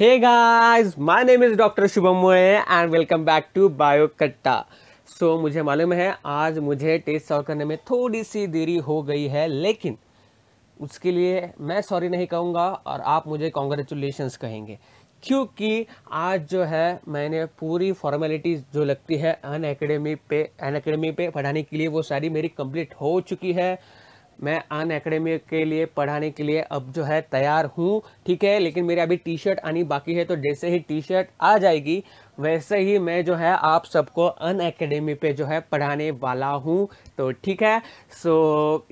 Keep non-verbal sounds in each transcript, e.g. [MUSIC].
Hey guys my name is doctor Shubham Moye and welcome back to Bio Katta so मुझे मालूम है आज मुझे टेस्ट सॉल्व करने में थोड़ी सी देरी हो गई है लेकिन उसके लिए मैं सॉरी नहीं कहूँगा और आप मुझे कॉन्ग्रेचुलेशंस कहेंगे क्योंकि आज जो है मैंने पूरी फॉर्मेलिटीज़ जो लगती है अन अकेडमी पे अन अकेडमी पे पढ़ाने के लिए वो सारी मेरी कंप्लीट हो चुकी है मैं अन अकेडमी के लिए पढ़ाने के लिए अब जो है तैयार हूँ ठीक है लेकिन मेरी अभी टी शर्ट आनी बाकी है तो जैसे ही टी शर्ट आ जाएगी वैसे ही मैं जो है आप सबको अन अकेडमी पे जो है पढ़ाने वाला हूँ तो ठीक है सो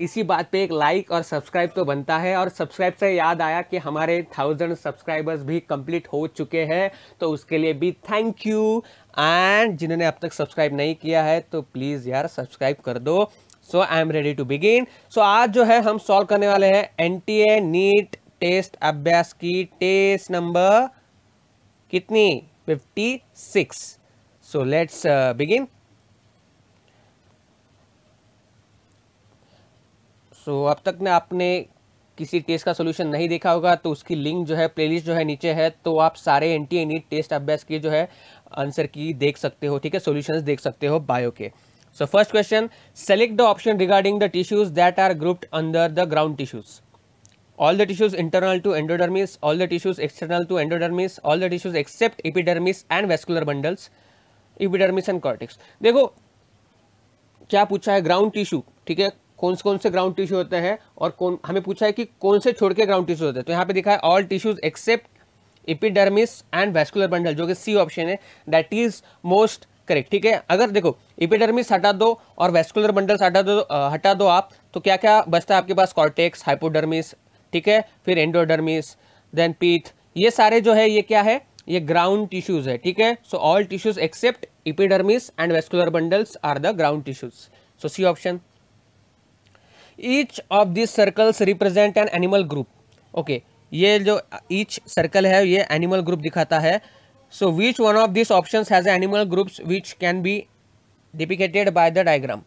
इसी बात पे एक लाइक और सब्सक्राइब तो बनता है और सब्सक्राइब से याद आया कि हमारे थाउजेंड सब्सक्राइबर्स भी कंप्लीट हो चुके हैं तो उसके लिए भी थैंक यू एंड जिन्होंने अब तक सब्सक्राइब नहीं किया है तो प्लीज़ यार सब्सक्राइब कर दो so I am ready to begin so आज जो है हम सॉल्व करने वाले हैं N T A NEET test अभ्यास की टेस्ट नंबर कितनी fifty six so let's begin so अब तक ने आपने किसी टेस्ट का सोल्यूशन नहीं देखा होगा तो उसकी लिंक जो है प्लेलिस्ट जो है नीचे है तो आप सारे N T A NEET test अभ्यास की जो है आंसर की देख सकते हो ठीक है सोल्यूशंस देख सकते हो बायो के So first question, select the option regarding the tissues that are grouped under the ground tissues. All the tissues internal to endodermis, all the tissues external to endodermis, all the tissues except epidermis and vascular bundles, epidermis and cortex. देखो क्या पूछा है ground tissue ठीक है कौन से कौन से ग्राउंड टिश्यू होते हैं और कौन हमें पूछा है कि कौन से छोड़ के ग्राउंड टिश्यू होते हैं तो यहाँ पे दिखा है all tissues except epidermis and vascular bundle जो कि सी ऑप्शन है दैट इज मोस्ट करेक्ट ठीक है अगर देखो इपिडर्मिस हटा दो और वेस्कुलर बंडल्स हटा दो हटा दो आप तो क्या क्या बचता है आपके पास कॉर्टेक्स हाइपोडर्मिस ठीक है फिर एंडोडर्मिस देन पीथ ये सारे जो है ये क्या है ये ग्राउंड टिश्यूज है ठीक है so all tissues except epidermis and vascular bundles are the ground tissues so C option each of this circles represent an animal group okay ये जो ईच सर्कल है ये एनिमल ग्रुप दिखाता है So which one of these options has animal groups which can be depicted by the diagram?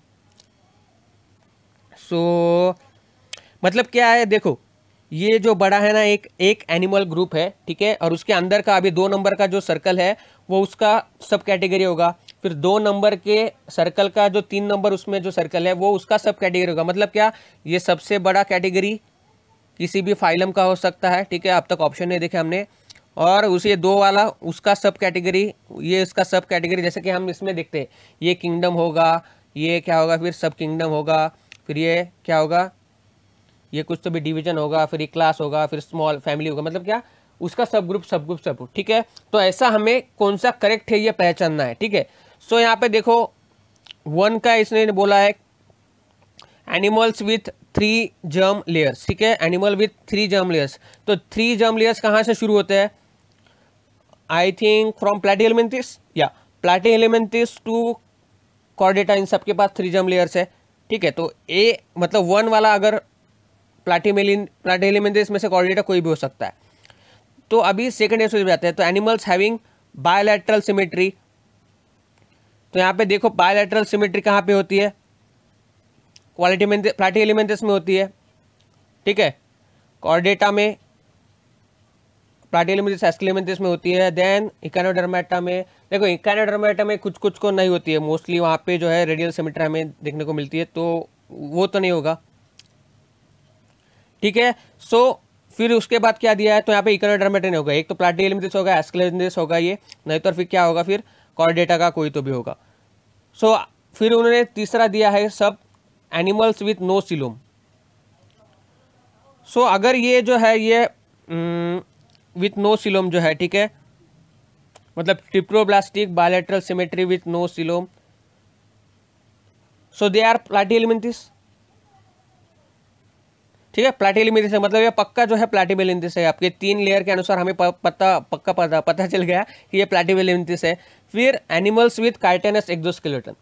So मतलब क्या है देखो ये जो बड़ा है ना एक एक एनिमल ग्रुप है ठीक है और उसके अंदर का अभी दो नंबर का जो सर्कल है वो उसका सब कैटेगरी होगा फिर दो नंबर के सर्कल का जो तीन नंबर उसमें जो सर्कल है वो उसका सब कैटेगरी होगा मतलब क्या ये सबसे बड़ा कैटेगरी किसी भी फाइलम का हो सकता है ठीक है अब तक ऑप्शन नहीं देखे हमने और उसे दो वाला उसका सब कैटेगरी ये इसका सब कैटेगरी जैसे कि हम इसमें देखते हैं ये किंगडम होगा ये क्या होगा फिर सब किंगडम होगा फिर ये क्या होगा ये कुछ तो भी डिवीजन होगा फिर ये क्लास होगा फिर स्मॉल फैमिली होगा मतलब क्या उसका सब ग्रुप सब ग्रुप सब ठीक है तो ऐसा हमें कौन सा करेक्ट है ये पहचानना है ठीक है सो so, यहाँ पे देखो वन का इसने बोला है animals with three germ layers ठीक है animal with three germ layers तो थ्री जर्म लेयर्स कहाँ से शुरू होते हैं आई थिंक फ्रॉम प्लेटी एलिमेंटिस या प्लेटी एलिमेंटिस टू कॉर्डेटा इन सबके पास थ्री जम लेयर्स है ठीक है तो ए मतलब वन वाला अगर प्लाटीमेलिन प्लाटी एलिमेंटिस में से कॉर्डेटा कोई भी हो सकता है तो अभी सेकेंड एस में आते हैं तो एनिमल्स हैविंग बायोलेट्रल सिमेट्री तो यहाँ पे देखो बायोलेट्रल सिमेट्री कहाँ पे होती है क्वालिटी प्लाटी एलिमेंटिस में होती है ठीक है कॉर्डेटा में प्लाटिलमिस एस्किलमिस में होती है देन इकानोडर्मेटा में देखो इकानोडर्मेटा में कुछ कुछ को नहीं होती है मोस्टली वहाँ पे जो है रेडियल सिमेट्रा हमें देखने को मिलती है तो वो तो नहीं होगा ठीक है सो फिर उसके बाद क्या दिया है तो यहाँ पे इकानोडर्मेटा नहीं होगा एक तो प्लाटिलमिस होगा एस्किलमिस होगा ये नहीं तो फिर क्या होगा फिर कॉर्डेटा का कोई तो भी होगा सो फिर उन्होंने तीसरा दिया है सब animals with no coelom so अगर ये जो है ये हम्म, विथ नो सिलोम जो है ठीक है मतलब triploblastic bilateral symmetry with no coelom so they are Platyhelminthes ठीक है प्लाटी एलिमेंटिस है मतलब ये पक्का जो है प्लाटिब एलिमेंटिस है आपके तीन लेयर के अनुसार हमें पता पक्का पता पता चल गया कि ये प्लाटिब एलिमेंटिस है फिर एनिमल्स विथ कार्टेनस एक्जोस्केलेटन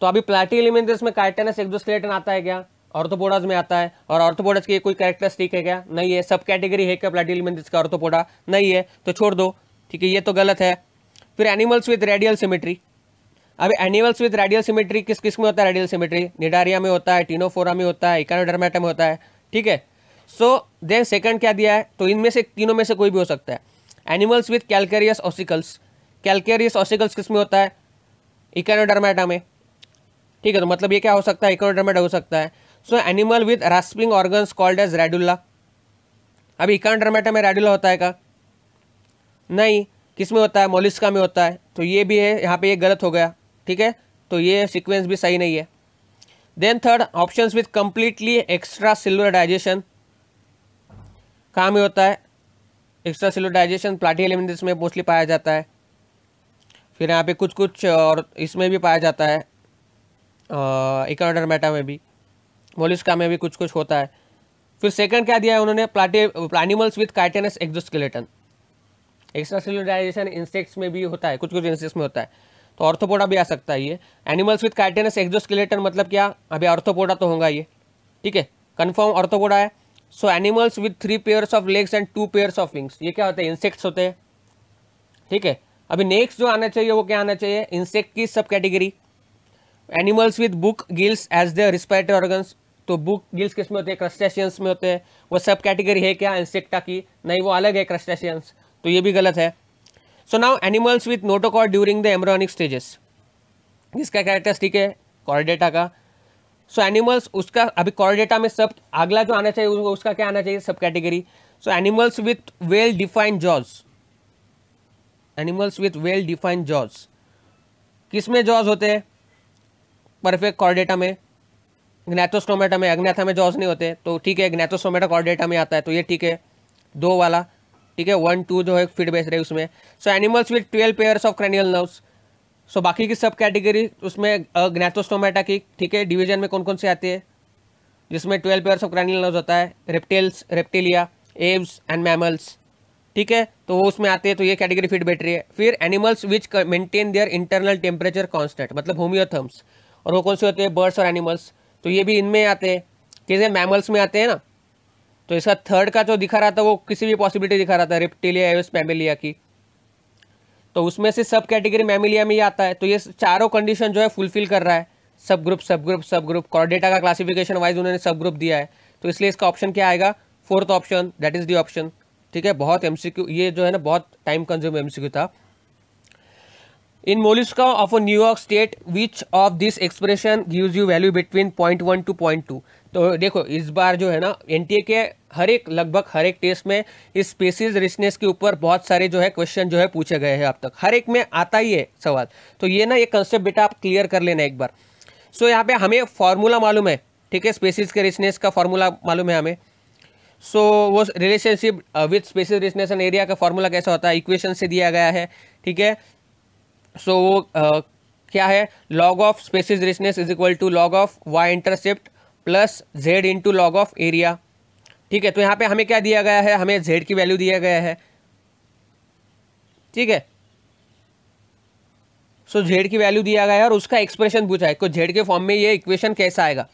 तो अभी प्लाटी एलिमेंटिस में कार्टेनस एक्जोस्केलेटन आता है क्या ऑर्थोपोडाज में आता है और ऑर्थोपोडाज की कोई कैरेक्टरिस्टिक है क्या नहीं है सब कैटेगरी है क्या प्लाटिलिमेंथिस का ऑर्थोपोडा नहीं है तो छोड़ दो ठीक है ये तो गलत है फिर एनिमल्स विद रेडियल सिमेट्री अब एनिमल्स विद रेडियल सिमेट्री किस किस में होता है रेडियल सिमेट्री निडारिया में होता है टीनोफोरा में होता है इकानोडर्मेटा में होता है ठीक है सो देन सेकंड क्या दिया है तो इनमें से तीनों में से कोई भी हो सकता है animals with calcareous ossicles calcareous ossicles किस में होता है इकानोडर्मेटा में ठीक है तो मतलब ये क्या हो सकता है इकोनोडर्मेटा हो सकता है so animal with rasping organs called as radula अभी इकांड्रमेटा में रेडुला होता है का नहीं किस में होता है मोलिस्का में होता है तो ये भी है यहाँ पे ये गलत हो गया ठीक है तो ये सीक्वेंस भी सही नहीं है then third option with completely extracellular digestion कहाँ में होता है extracellular digestion Platyhelminthes में मोस्टली पाया जाता है फिर यहाँ पे कुछ कुछ और इसमें भी पाया जाता है मेटा में भी मोलिस्का में भी कुछ कुछ होता है फिर सेकंड क्या दिया है उन्होंने प्लाटे animals with chitinous exoskeleton extracellular digestion insects में भी होता है कुछ कुछ इंसेक्ट्स में होता है तो ऑर्थोपोडा भी आ सकता है ये एनिमल्स विथ काइटेनस एक्जोस्केलेटन मतलब क्या अभी ऑर्थोपोडा तो होगा ये ठीक है कन्फर्म ऑर्थोपोडा है so animals with three pairs of legs and two pairs of wings ये क्या होते हैं इंसेक्ट्स होते हैं ठीक है अभी नेक्स्ट जो आना चाहिए वो क्या आना चाहिए इंसेक्ट की subcategory animals with book gills as the respiratory organs तो बुक गिल्स किस में होते हैं क्रस्टेशियंस में होते हैं वो सब कैटेगरी है क्या इंसेक्टा की नहीं वो अलग है क्रस्टेशियंस तो ये भी गलत है so now animals with notochord during the embryonic stages जिसका कैरेक्टरिस्टिक है कॉर्डेटा का सो so, एनिमल्स उसका अभी कॉर्डेटा में सब अगला जो आना चाहिए उसका क्या आना चाहिए subcategory so animals with well defined jaws animals with well defined jaws किस में जॉज होते हैं परफेक्ट कॉर्डेटा में ग्नेथोस्टोमेटा में अग्नेथा में जॉज नहीं होते तो ठीक है ग्नेथोस्टोमेटा कॉर्डेटा में आता है तो ये ठीक है दो वाला ठीक है वन टू जो है फिट बेस रहे उसमें so animals with twelve pairs of cranial nerves so बाकी की सब कैटेगरी उसमें ग्नेथोस्टोमेटा की ठीक है डिवीजन में कौन कौन से आती है जिसमें twelve pairs of cranial nerves होता है reptiles Reptilia Aves and mammals ठीक है तो वो उसमें आते हैं तो ये कैटेगरी फिट रही है फिर animals which maintain their internal temperature constant मतलब होमियोथर्म्स और वो कौन से होते हैं बर्ड्स और एनिमल्स तो ये भी इनमें आते हैं कैसे मैमल्स में आते हैं ना तो इसका थर्ड का जो दिखा रहा था वो किसी भी पॉसिबिलिटी दिखा रहा था रिप्टिलिया एवस मैमिलिया की तो उसमें से सब कैटेगरी मैमिलिया में ही आता है तो ये चारों कंडीशन जो है फुलफिल कर रहा है सब subgroup subgroup subgroup Chordata का क्लासिफिकेशन वाइज उन्होंने सब ग्रुप दिया है तो इसलिए इसका ऑप्शन क्या आएगा fourth option that is D option ठीक है बहुत एमसीक्यू ये जो है ना बहुत टाइम कंज्यूम एमसीक्यू था In mollusca of a New York state, which of this expression gives you value between 0.1 to 0.2? तो देखो इस बार जो है ना एनटीए के हर एक लगभग हर एक टेस्ट में इस स्पेसिस रिचनेस के ऊपर बहुत सारे जो है क्वेश्चन जो है पूछे गए हैं अब तक हर एक में आता ही है सवाल तो ये ना ये कंसेप्ट बेटा आप क्लियर कर लेना एक बार सो so, यहाँ पे हमें फार्मूला मालूम है ठीक है स्पेसिस के रिचनेस का फार्मूला मालूम है हमें सो so, वो relationship with species richness and area का फॉर्मूला कैसा होता है इक्वेशन से दिया गया है ठीक है सो वो uh, क्या है log of species richness is equal to log of Y intercept plus z into log of area ठीक है तो यहाँ पे हमें क्या दिया गया है हमें जेड की वैल्यू दिया गया है ठीक है सो जेड की वैल्यू दिया गया है और उसका एक्सप्रेशन पूछा है तो जेड के फॉर्म में ये इक्वेशन कैसा आएगा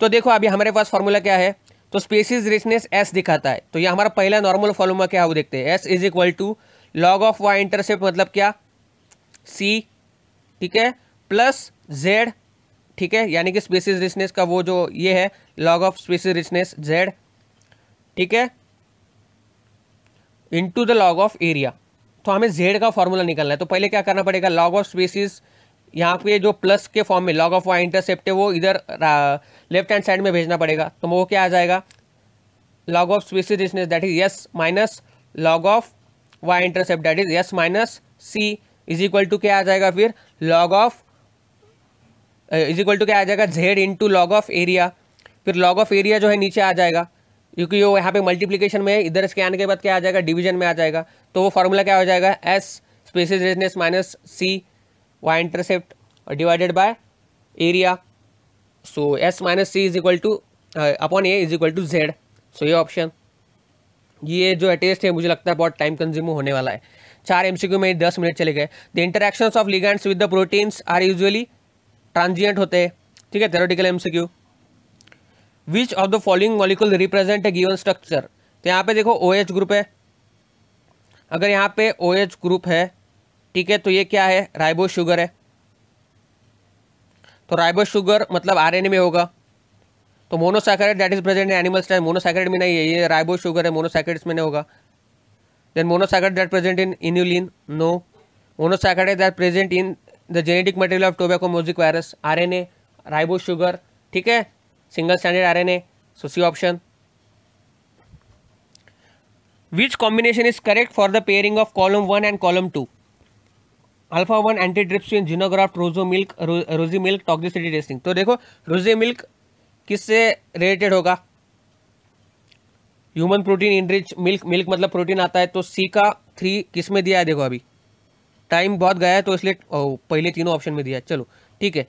तो देखो अभी हमारे पास फॉर्मूला क्या है तो स्पेसिस रिचनेस एस दिखाता है तो ये हमारा पहला नॉर्मल फॉर्मूला क्या है वो देखते हैं S is equal to log of Y intercept मतलब क्या सी ठीक है प्लस जेड ठीक है यानी कि स्पेसिस रिचनेस का वो जो ये है log of species richness Z ठीक है into the log of area तो हमें जेड का फॉर्मूला निकालना है तो पहले क्या करना पड़ेगा लॉग ऑफ स्पेसिस यहाँ पे जो प्लस के फॉर्म में लॉग ऑफ वाई इंटरसेप्ट है वो इधर लेफ्ट हैंड साइड में भेजना पड़ेगा तो वो क्या आ जाएगा log of species richness that is S minus log of Y intercept that is S minus C is equal to क्या आ जाएगा फिर log of is equal to क्या आ जाएगा Z into log of area फिर लॉग ऑफ एरिया जो है नीचे आ जाएगा क्योंकि वो यहाँ पे मल्टीप्लीकेशन में इधर इसके आने के बाद क्या आ जाएगा डिवीजन में आ जाएगा तो वो फॉर्मूला क्या हो जाएगा S species richness minus C Y intercept divided by area so S minus C is equal to upon A is equal to Z so ये ऑप्शन ये जो है टेस्ट है मुझे लगता है बहुत टाइम कंज्यूम होने वाला है चार एमसीक्यू में दस मिनट चले गए the interaction of ligands with the proteins are usually transient होते हैं ठीक है theoretical MCQ which of the following molecule represent a given structure तो यहाँ पे देखो ओ OH ग्रुप है अगर यहाँ पे ओ एच ग्रुप है ठीक है तो ये क्या है राइबो शुगर है तो राइबो शुगर मतलब ए में होगा तो monosaccharide that is present in animals time monosaccharide में नहीं है ये राइबो शुगर है मोनोसैकेराइड्स में नहीं होगा Then monosaccharide that present in inulin? No. Monosaccharide that present in the genetic material of tobacco mosaic virus, RNA, ribose sugar, ठीक है single standard RNA so C option which combination is correct for the pairing of column one and column two alpha one antitrypsin xenograft Rosie milk रोजी milk toxicity testing तो देखो रोजी milk किससे related होगा human protein enrich milk milk मतलब protein आता है तो सी का थ्री किस में दिया है देखो अभी टाइम बहुत गया है तो इसलिए पहले तीनों ऑप्शन में दिया है चलो ठीक है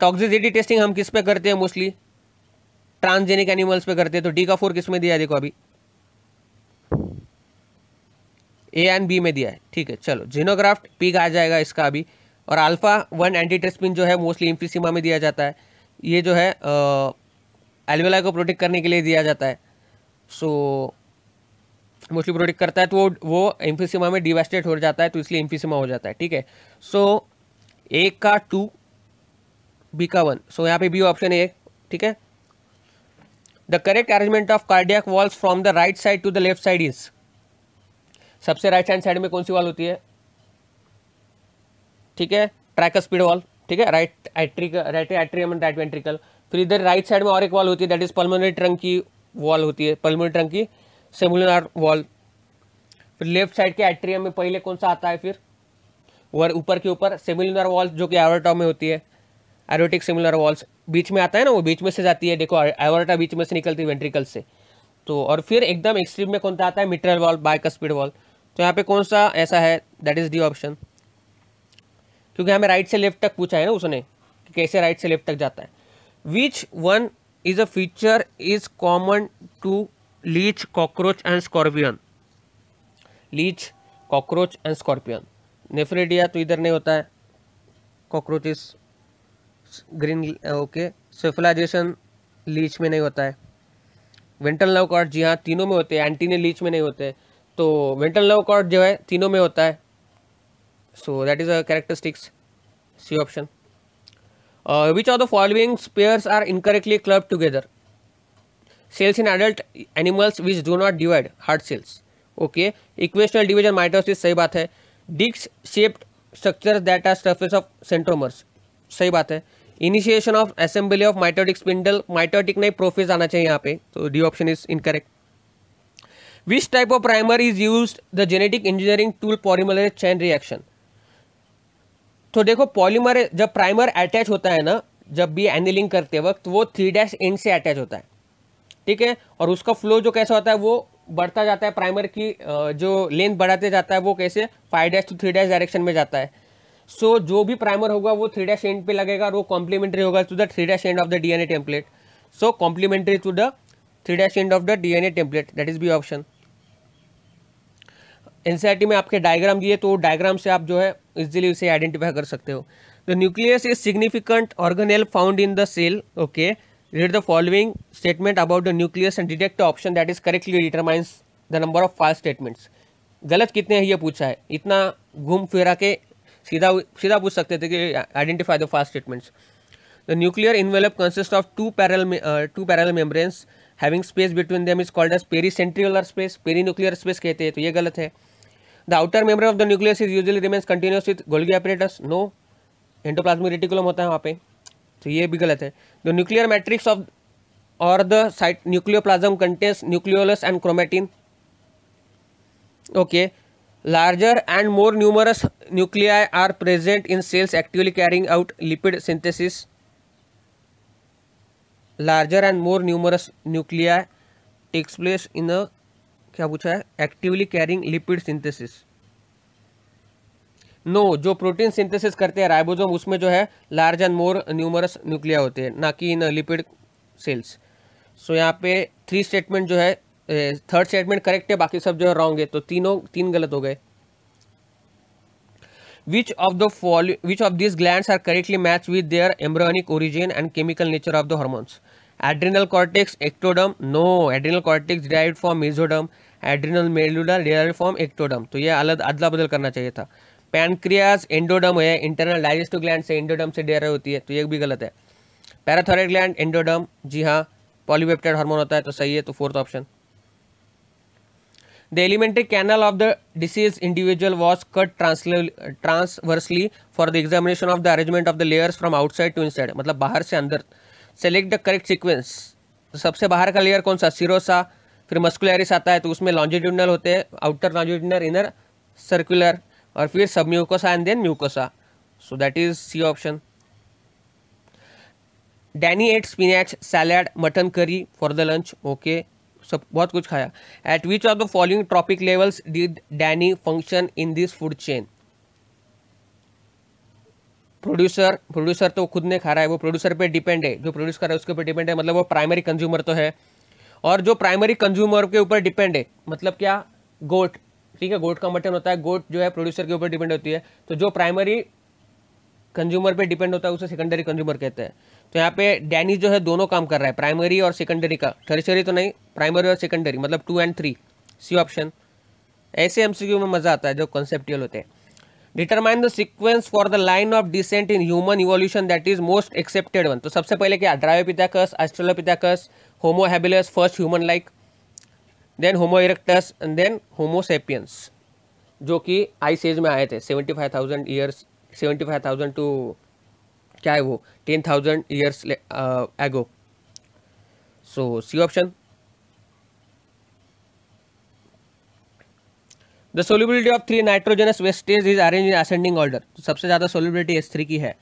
टॉक्सिसिटी टेस्टिंग हम किस पे करते हैं मोस्टली ट्रांसजेनिक एनिमल्स पे करते हैं तो डी का फोर किस में दिया है देखो अभी ए एंड बी में दिया है ठीक है चलो जीनोग्राफ्ट का आ जाएगा इसका अभी और अल्फा वन एंटी जो है मोस्टली इम्फीसीमा में दिया जाता है ये जो है एलवेला को प्रोटेक्ट करने के लिए दिया जाता है सो मोस्टली प्रोडिक्ट करता है तो वो वो एम्फिसिमा में डिवेस्टेड हो जाता है तो इसलिए एम्फिसिमा हो जाता है ठीक है सो ए का टू बी का वन सो यहाँ पे बी ऑप्शन है ठीक है the correct arrangement of cardiac valves from the right side to the left side is सबसे राइट हैंड साइड में कौन सी वॉल होती है ठीक है ट्रैक स्पीड वॉल ठीक है right atrial right atrium right ventricle फिर इधर राइट साइड में और एक वॉल होती है दैट इज पल्मोनरी ट्रंक की वॉल होती है पल्मोनरी ट्रंक की सेमुलर वॉल फिर लेफ्ट साइड के एट्रियम में पहले कौन सा आता है फिर और ऊपर के ऊपर सेमुलर वॉल जो कि एवर्टा में होती है एरोटिक सेमुलर वॉल्स बीच में आता है ना वो बीच में से जाती है देखो एवर्टा बीच में से निकलती है वेंट्रिकल से तो और फिर एकदम एक्सट्रीम में कौन सा आता है mitral valve bicuspid valve तो यहाँ पे कौन सा ऐसा है दैट इज़ दी ऑप्शन क्योंकि हमें राइट से लेफ्ट तक पूछा है ना उसने कि कैसे राइट से लेफ्ट तक जाता है which one is a feature is common to leech cockroach and scorpion leech cockroach and scorpion nephridia तो इधर नहीं होता है cockroaches green okay cephalization leech में नहीं होता है वेंटल लव कार्ड जी हाँ तीनों में होते हैं एंटीने लीच में नहीं होते तो वेंटल लव कार्ड जो है तीनों में होता है so that is a characteristics C option Uh, which of the following pairs are incorrectly clubbed together cells in adult animals which do not divide hard cells okay equational division mitosis is baat hai disc shaped structures that are surface of centromeres sahi initiation of assembly of mitotic spindle mitotic nahi prophase aana chahiye yahan so d option is incorrect which type of primer is used the genetic engineering tool polymerase chain reaction तो देखो polymer जब primer attach होता है ना जब भी annealing करते वक्त वो थ्री डैश एंड से अटैच होता है ठीक है और उसका फ्लो जो कैसा होता है वो बढ़ता जाता है प्राइमर की जो लेंथ बढ़ाते जाता है वो कैसे five dash to three dash direction में जाता है सो so, जो भी प्राइमर होगा वो थ्री डैश एंड पे लगेगा और वो कॉम्प्लीमेंट्री होगा to the three dash end of the DNA template so complementary to the three dash end of the DNA template that is B option एन में आपके डायग्राम दिए तो डायग्राम से आप जो है इजिली उसे आइडेंटिफाई कर सकते हो the nucleus is significant organelle found in the cell okay read the following statement about the nucleus and detect option that is correctly determines the number of five statements गलत कितने हैं ये पूछा है इतना घूम फिरा के सीधा सीधा पूछ सकते थे कि identify the fast statements the nuclear envelope consist of two parallel two parallel membranes having space between them is called as pericentricular space perinuclear space कहते हैं तो ये गलत है the outer membrane of the nucleus is usually remains continuous with Golgi apparatus no endoplasmic reticulum होता है वहाँ पे तो ये भी गलत है द न्यूक्लियर मैट्रिक्स ऑफ और the site nucleoplasm contains nucleolus and chromatin okay larger and more numerous nuclei are present in cells actively carrying out lipid synthesis larger and more numerous nuclei takes place in a क्या पूछा है actively carrying lipid synthesis no no, जो protein synthesis करते हैं ribosome उसमें जो है large and more numerous nuclei होते हैं ना कि इन लिपिड सेल्स सो यहाँ पे थ्री स्टेटमेंट जो है थर्ड स्टेटमेंट करेक्ट है बाकी सब जो है रॉन्ग है तो तीनों तीन गलत हो गए of the fall which of this gland are correctly match with their embryonic origin and chemical nature of the hormones adrenal cortex ectoderm no adrenal cortex derive from mesoderm adrenal medulla derive from ectoderm तो ये अलग अदला बदल करना चाहिए था pancreas एंडोडम है internal digestive gland से एंडोडम से डेरा होती है तो ये भी गलत है पैराथोराइड ग्लैंड एंडोडम जी हाँ पॉलीपेप्टाइड हार्मोन होता है तो सही है तो fourth option the alimentary canal of the deceased individual was cut transversely for the examination of the arrangement of the layers from outside to inside मतलब बाहर से अंदर सेलेक्ट द करेक्ट सीक्वेंस सबसे बाहर का लेयर कौन सा सिरोसा फिर मस्कुलरिस आता है तो उसमें लॉन्जिट्यूडनल होते हैं आउटर लॉन्जिट्यूडनल इनर सर्कुलर और फिर submucosa and then mucosa so that is C option Danny ate spinach salad mutton curry for the lunch okay सब बहुत कुछ खाया ate which of the following trophic levels did Danny function in this food chain producer producer तो खुद ने खा रहा है वो प्रोड्यूसर पे डिपेंड है जो प्रोड्यूस कर रहा है उसके ऊपर डिपेंड है मतलब वो प्राइमरी कंज्यूमर तो है और जो प्राइमरी कंज्यूमर के ऊपर डिपेंड है मतलब क्या गोट ठीक है गोट का मटन होता है गोट जो है प्रोड्यूसर के ऊपर डिपेंड होती है तो जो प्राइमरी कंज्यूमर पे डिपेंड होता है उसे सेकेंडरी कंज्यूमर कहते हैं तो यहाँ पे डैनी जो है दोनों काम कर रहा है प्राइमरी और सेकेंडरी का थर्सरी तो नहीं प्राइमरी और सेकेंडरी मतलब two and three C option ऐसे एमसीक्यू में मज़ा आता है जो कॉन्सेप्टियल होते हैं determine the sequence for the line of descent in human evolution that is most accepted one तो सबसे पहले क्या Dryopithecus Australopithecus Homo habilis first human like then Homo erectus and then Homo sapiens जो कि आइस एज में आए थे seventy five thousand years seventy five thousand to क्या है वो ten thousand years ago so C option the solubility of three nitrogenous wastage is arrange in ascending order तो सबसे ज़्यादा सोलिबिलिटी एस थ्री की है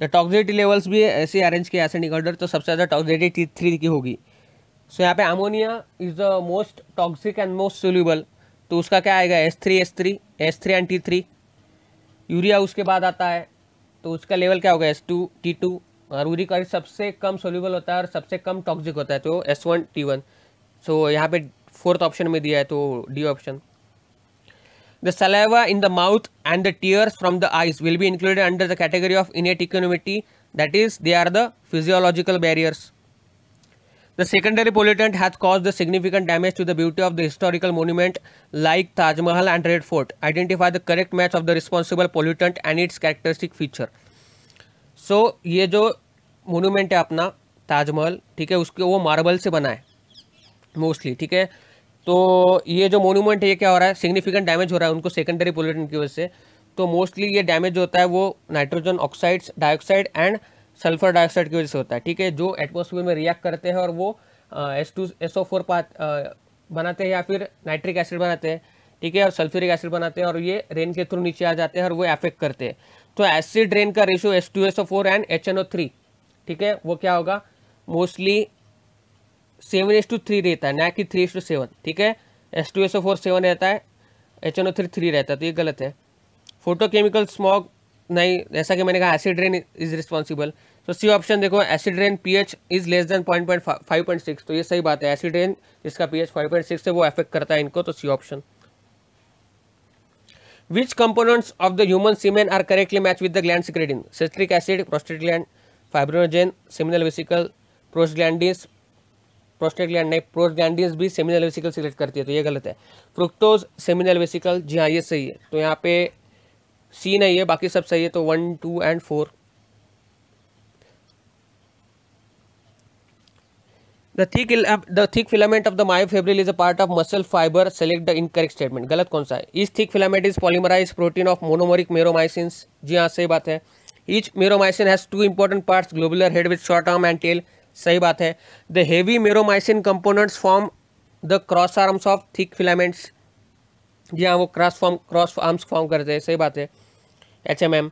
द टॉक्सिटी लेवल्स भी ऐसे अरेंज किया असेंडिंग ऑर्डर तो सबसे ज़्यादा टॉक्सिटी टी थ्री की होगी सो so, यहाँ पे ammonia is the most toxic and most soluble तो उसका क्या आएगा S three S three S three and T three urea उसके बाद आता है तो उसका लेवल क्या होगा एस टू टी टू और यूरिक ऑयल सबसे कम सोल्यूबल होता है और सबसे कम टॉक्सिक होता है तो एस वन टी वन सो यहाँ पे फोर्थ ऑप्शन में दिया है तो D option The saliva in the mouth and the tears from the eyes will be included under the category of innate equanimity. That is, they are the physiological barriers. The secondary pollutant has caused the significant damage to the beauty of the historical monument like Taj Mahal and Red Fort. Identify the correct match of the responsible pollutant and its characteristic feature. So so, ये जो monument है अपना ताजमहल ठीक है उसके वो marble से बना है mostly ठीक है तो ये जो मोनूमेंट ये क्या हो रहा है सिग्निफिकेंट डैमेज हो रहा है उनको सेकेंडरी पोल्यूटन की वजह से तो मोस्टली ये डैमेज होता है वो nitrogen oxides dioxide and sulphur dioxide की वजह से होता है ठीक है जो एटमोसफियर में रिएक्ट करते हैं और वो S two S O four बनाते हैं या फिर नाइट्रिक एसिड बनाते हैं ठीक है और सल्फ्यूरिक एसिड बनाते हैं और ये रेन के थ्रू नीचे आ जाते हैं और वो अफेक्ट करते हैं तो एसिड रेन का ratio S two S O four and H N O three ठीक है वो क्या होगा mostly seven S two three रहता है ना कि थ्री एस टू सेवन ठीक है S two S O four seven रहता है H N O three three रहता है तो ये गलत है फोटोकेमिकल स्मॉग नहीं जैसा कि मैंने कहा एसिड रेन इज रिस्पॉन्सिबल तो सी ऑप्शन देखो acid rain P H is less than point point five point six तो ये सही बात है एसिड रेन जिसका P H five point six है वो अफेक्ट करता है इनको तो C option components of the human human are correctly match with the gland gland secretin acid prostate gland fibrogen seminal vesicle prost glandis prostate gland नहीं प्रोस्टैंडियस भी seminal vesicle select करती है तो ये गलत है फ्रुक्टोज सेमिनल वेसिकल जी हाँ ये सही है तो यहाँ पे सी नहीं है बाकी सब सही है तो one two and four the thick the thick filament of the myofibril is a part of muscle fibre select the correct statement गलत कौन सा है इस thick filament is polymerise protein of monomeric meromyosin जी हाँ सही बात है each meromyosin has two important part globular head with short arm and tail सही बात है the heavy meromyosin components form the cross arms of thick filaments जी हाँ वो cross form cross arms form करते हैं सही बात है H M M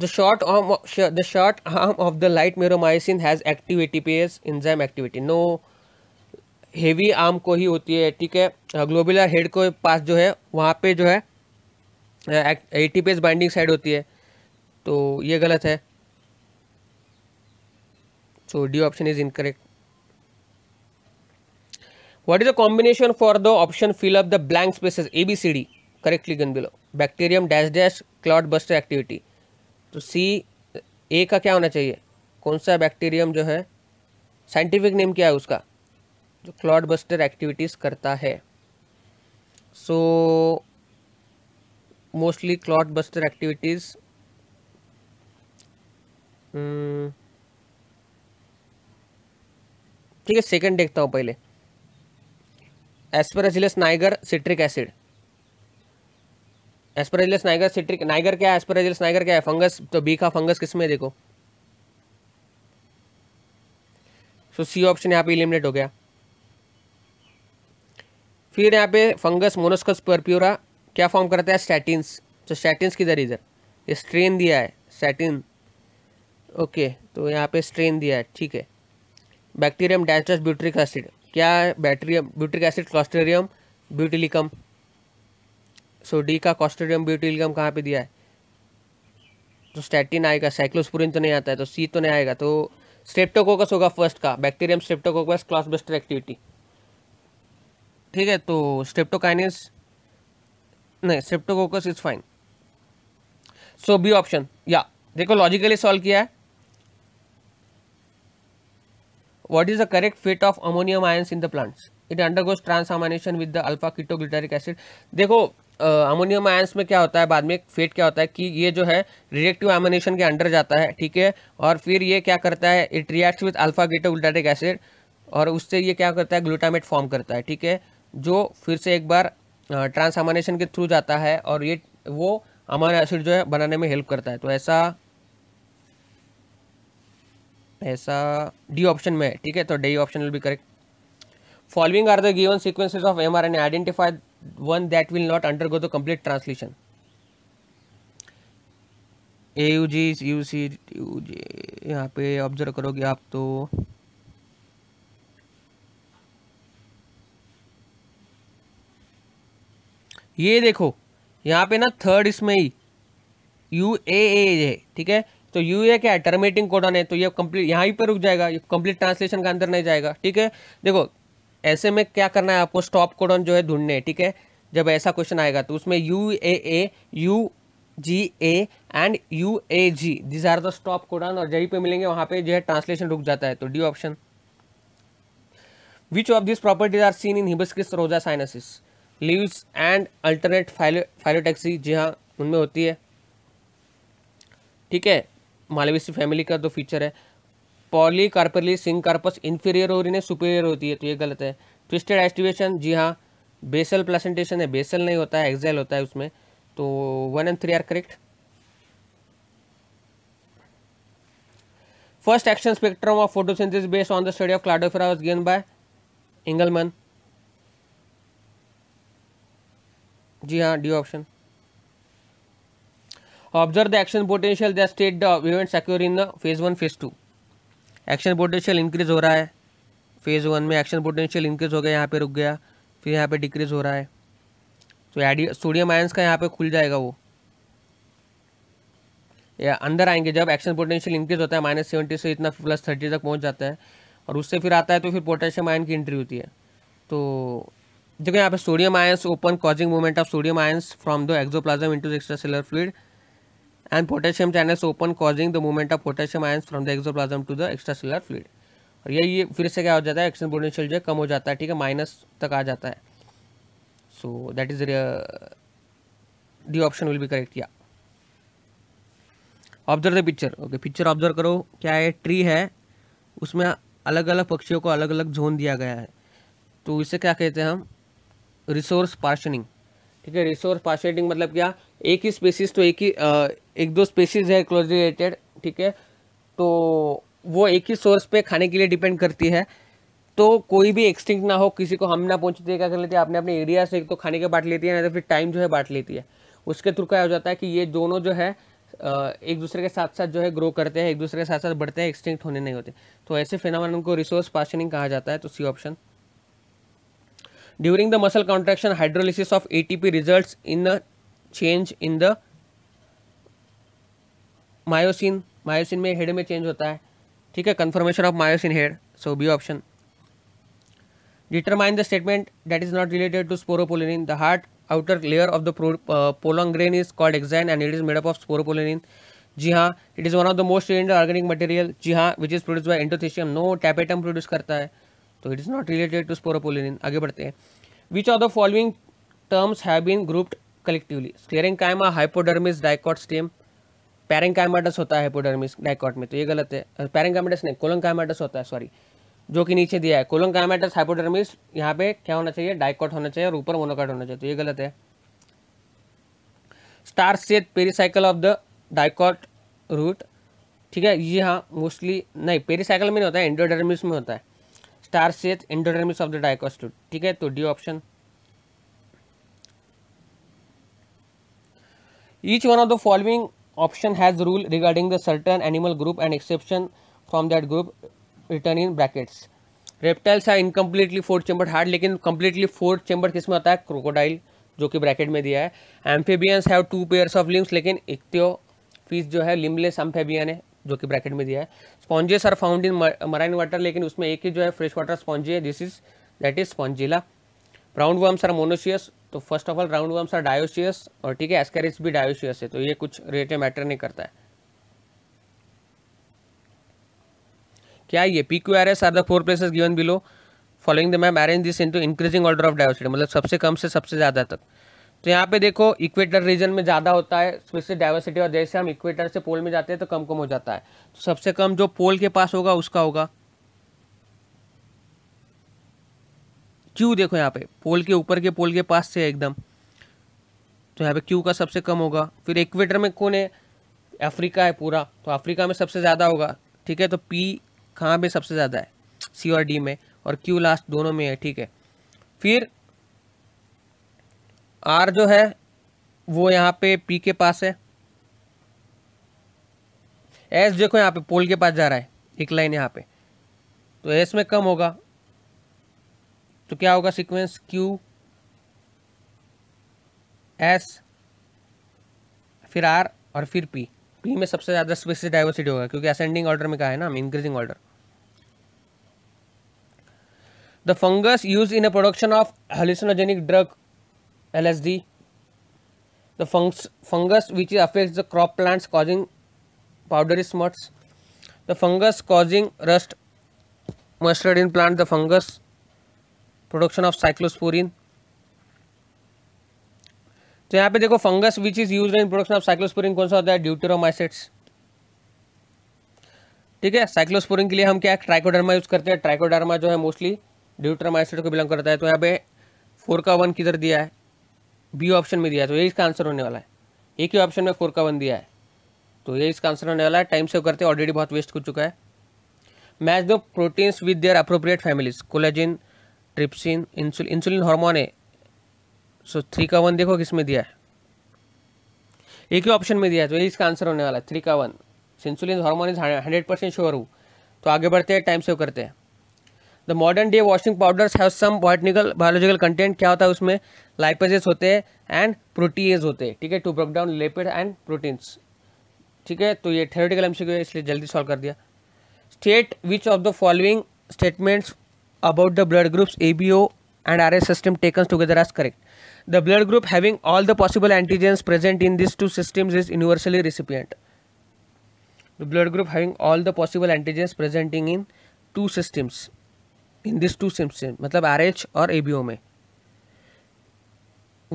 the short arm the short arm of the light meromyosin has active ATPase enzyme activity no heavy arm को ही होती है ठीक है ग्लोबिला uh, हेड को पास जो है वहाँ पे जो है A T ATPase binding site होती है तो ये गलत है So D option is incorrect. What is the combination for the option fill up the blank spaces A, B, C, D? Correctly given below. Bacterium dash dash clot buster activity. so C A ka kya hona chahiye kaun sa bacterium jo hai scientific name kya hai uska जो clot buster activities करता है सो mostly clot buster activities ठीक है second देखता हूँ पहले Aspergillus niger citric acid Aspergillus niger citric niger क्या है एस्पराजिलस नाइगर क्या है फंगस तो बी का फंगस किसमें देखो सो सी ऑप्शन यहाँ पे इलिमिनेट हो गया फिर यहाँ पे फंगस मोनोस्कस परप्यूरा क्या फॉर्म करता है स्टैटिन्स तो स्टैटिन्स किधर इधर ये स्ट्रेन दिया है स्टैटिन ओके तो यहाँ पे स्ट्रेन दिया है ठीक है बैक्टीरियम डायस्टस ब्यूट्रिक एसिड क्या है bacterium butyric acid Clostridium butylicum so D का कॉस्टेरियम ब्यूटिलिकम कहाँ पे दिया है तो स्टैटिन आएगा साइक्लोस्पुरिन तो नहीं आता है तो सी तो नहीं आएगा तो स्ट्रेप्टोकोकस होगा फर्स्ट का bacterium Streptococcus clot buster activity ठीक है तो स्ट्रेप्टोकाइनिस नहीं Streptococcus is fine so B option या देखो लॉजिकली सॉल्व किया है What is the correct fate of ammonium ions in the plants? It undergoes transamination with the alpha ketoglutaric acid. देखो ammonium uh, ions में क्या होता है बाद में एक फेट क्या होता है कि ये जो है रिएक्टिव एमोनेशन के अंडर जाता है ठीक है और फिर ये क्या करता है it reacts with alpha glutamic acid और उससे ये क्या करता है ग्लूटामेट फॉर्म करता है ठीक है जो फिर से एक बार ट्रांसअमानेशन के थ्रू जाता है और ये वो अमोनो एसिड जो है बनाने में हेल्प करता है तो ऐसा ऐसा डी ऑप्शन में है ठीक है तो D option will be correct following are the given sequences of M R N identify one that will not go the complete translation A U G U C U G यहाँ पे observe करोगे आप तो ये देखो यहाँ पे ना थर्ड इसमें ही यू ए ए है ठीक है तो यू ए क्या है टर्मिनेटिंग कोडन है तो ये कंप्लीट यहाँ ही पर रुक जाएगा ये कंप्लीट ट्रांसलेशन के अंदर नहीं जाएगा ठीक है देखो ऐसे में क्या करना है आपको स्टॉप कोडन जो है ढूंढने ठीक है जब ऐसा क्वेश्चन आएगा तो उसमें U A A U G A and U A G these are the stop codon और जही पे मिलेंगे वहाँ पे जो है ट्रांसलेशन रुक जाता है तो D option which of this properties are seen in hibiscus rosa sinensis leaves and alternate phyllotaxy जी हाँ उनमें होती है ठीक है मालवीसी फैमिली का दो फीचर है पॉली सिंग कार्पस इन्फीरियर और इन्हें सुपेरियर होती है तो ये गलत है ट्विस्टेड एस्टिवेशन जी हाँ बेसल प्लेसेंटेशन है बेसल नहीं होता है एक्जेल होता है उसमें तो one and three are correct first action spectrum of photosynthesis based on the study of Cladophora was given by Engelmann जी हाँ D option observe the action potential that state the events occur in phase one phase two action potential increase हो रहा है phase one में action potential increase हो गया यहाँ पे रुक गया फिर यहाँ पे डिक्रीज हो रहा है तो एडी सोडियम आयंस का यहाँ पे खुल जाएगा वो या अंदर आएंगे जब एक्शन पोटेंशियल इंक्रीज होता है माइनस सेवेंटी से इतना प्लस थर्टी तक पहुँच जाता है और उससे फिर आता है तो फिर पोटेशियम आयन की एंट्री होती है तो देखो यहाँ पे sodium ions open causing movement of sodium ions from the axoplasm into extracellular fluid and potassium channels open causing the movement of potassium ions from the exoplasm to the extracellular fluid और ये ये फिर से क्या हो जाता है action potential जो है कम हो जाता है ठीक है माइनस तक आ जाता है so that is D option will be correct या observe the picture okay picture observe करो क्या है ट्री है उसमें अलग अलग पक्षियों को अलग अलग जोन दिया गया है तो इसे क्या कहते हैं हम रिसोर्स पार्शनिंग ठीक है रिसोर्स पार्शनिंग मतलब क्या एक ही स्पेसिस तो एक ही uh, एक दो स्पेसीज है क्लोज रिलेटेड ठीक है तो वो एक ही सोर्स पे खाने के लिए डिपेंड करती है तो कोई भी एक्सटिंक्ट ना हो किसी को हम ना पहुँचते क्या कर लेते हैं अपने अपने एरिया से एक तो खाने के बांट लेती है ना तो फिर टाइम जो है बांट लेती है उसके थ्रू क्या हो जाता है कि ये दोनों जो है एक दूसरे के साथ साथ जो है ग्रो करते हैं एक दूसरे के साथ साथ बढ़ते हैं एक्सटिंक्ट होने नहीं होते तो ऐसे फिनोमिन को रिसोर्स पार्शनिंग कहा जाता है तो C option during the muscle contraction hydrolysis of A T P result in the change in the myosin myosin में हेड में चेंज होता है ठीक है confirmation of myosin head so B option determine the statement that is not related to sporopollenin the hard outer layer of the pro, uh, pollen is called exine and it is of up जी हाँ it is one of the most inert organic material जी हाँ which is produce by endothecium no tapetum produce करता है तो it is not related to sporopollenin आगे बढ़ते हैं which of the following terms have been grouped collectively स्टेरिंग कायमा हाइपोडर्मिस डाइकॉट स्टेम पैरेंकाइमाटस होता है पोडर्मिस डाइकॉट में तो ये गलत है पैरेंकाइमाटस नहीं कोलंकाइमाटस होता है सॉरी जो कि नीचे दिया है कोलंग कोलंकाइमाटस हाइपोडर्मिस यहाँ पे क्या होना चाहिए डाइकॉट होना चाहिए और ऊपर मोनोकॉट होना चाहिए तो ये गलत है star set pericycle of the dicot root ठीक है ये हाँ मोस्टली नहीं पेरीसाइकिल में नहीं होता है एंडोडर्मिस में होता है star set endodermis of the dicot root ठीक है तो D option each one of the following option has rule regarding the certain animal group and exception from that group written in brackets reptiles है incompletely four chamber heart लेकिन completely four chamber किस में आता है crocodile जो कि bracket में दिया है amphibians have two pairs of limbs लेकिन इक्तियो फिश जो है लिमलेस एम्फेबियन है जो कि ब्रैकेट में दिया है sponges are found in marine water लेकिन उसमें एक ही जो है फ्रेश वाटर स्पॉन्जी है this is that is Spongilla brown worms are monoecious तो first of all round worms are dioecious और ठीक है एस्कैरिस भी डायोशियस है तो ये कुछ रेट मैटर नहीं करता है क्या ये P Q R S are the four places given below following the मैम arrange this into increasing order of diversity मतलब सबसे कम से सबसे ज़्यादा तक तो यहाँ पे देखो इक्वेटर रीजन में ज़्यादा होता है स्पेसिफिक डायवर्सिटी और जैसे हम इक्वेटर से पोल में जाते हैं तो कम कम हो जाता है तो सबसे कम जो पोल के पास होगा उसका होगा क्यू देखो यहाँ पे पोल के ऊपर के पोल के पास से एकदम तो यहाँ पे क्यू का सबसे कम होगा फिर इक्वेटर में कौन है अफ्रीका है पूरा तो अफ्रीका में सबसे ज़्यादा होगा ठीक है तो पी कहाँ पे सबसे ज़्यादा है सी और डी में और क्यू लास्ट दोनों में है ठीक है फिर आर जो है वो यहाँ पे पी के पास है एस देखो यहाँ पे पोल के पास जा रहा है एक लाइन यहाँ पे तो एस में कम होगा तो क्या होगा सीक्वेंस क्यू एस फिर आर और फिर पी पी में सबसे ज़्यादा स्पेसिस डाइवर्सिटी होगा क्योंकि असेंडिंग ऑर्डर में कहा है ना हम increasing order the fungus use in a production of hallucinogenic drug L S D the fungus which affect the crop plants causing powder smuts the fungus causing rust mustard in plant the fungus production of cyclosporin तो यहाँ पे देखो fungus which is use in production of cyclosporin कौन सा होता है ड्यूटेरोमाइसेट्स ठीक है साइक्लोस्पोरिन के लिए हम क्या ट्राइकोडर्मा यूज करते हैं ट्राइकोडर्मा जो है मोस्टली ड्यूटेरोमाइसेट को बिलोंग करता है तो यहाँ पे फोर का वन किधर दिया है बी ऑप्शन में दिया है तो यही इसका आंसर होने वाला है एक ही ऑप्शन में फोर का वन दिया है तो यही इसका आंसर होने वाला है टाइम सेव करते ऑलरेडी बहुत वेस्ट हो चुका है मैच दो proteins with their appropriate families collagen trypsin insulin insulin hormone है सो थ्री का वन देखो किस में दिया है एक ही ऑप्शन में दिया है तो यही इसका आंसर होने वाला है थ्री का one insulin hormone is hundred percent sure हूँ तो आगे बढ़ते हैं टाइम सेव करते हैं the modern day washing powders have some botanical biological content क्या होता है उसमें लाइपेजेस होते हैं एंड प्रोटीज होते हैं ठीक है to break down lipid and proteins ठीक है तो ये थेरेटिकल एमसीक्यू है इसलिए जल्दी सॉल्व कर दिया state which of the following statements about the blood groups ABO and RS system taken together as correct. The blood group having all the possible antigens present in these two systems is universally recipient. The blood group having all the possible antigens presenting in two systems. In these two systems, मतलब RH और ABO में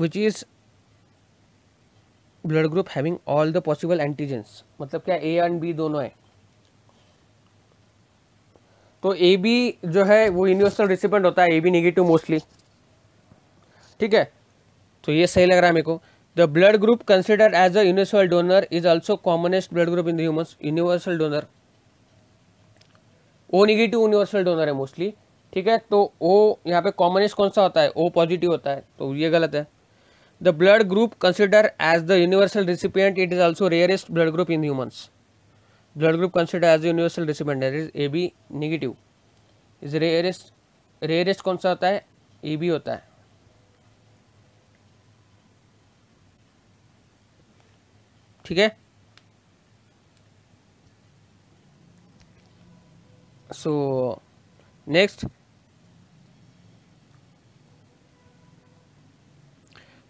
which is blood group having all the possible antigens मतलब क्या A and B दोनों है तो A B जो है वो यूनिवर्सल रिसिपेंट होता है ए बी निगेटिव मोस्टली ठीक है तो ये सही लग रहा है मेरे को the blood group consider as a universal donor is also commonest blood group in humans universal donor O negative universal donor है मोस्टली ठीक है तो ओ यहाँ पे कॉमनेस्ट कौन सा होता है ओ पॉजिटिव होता है तो ये गलत है the blood group consider as the universal recipient it is also rarest blood group in humans blood group consider as universal recipient that is A B negative is rarest rarest कौन सा होता है ए बी होता है ठीक है so next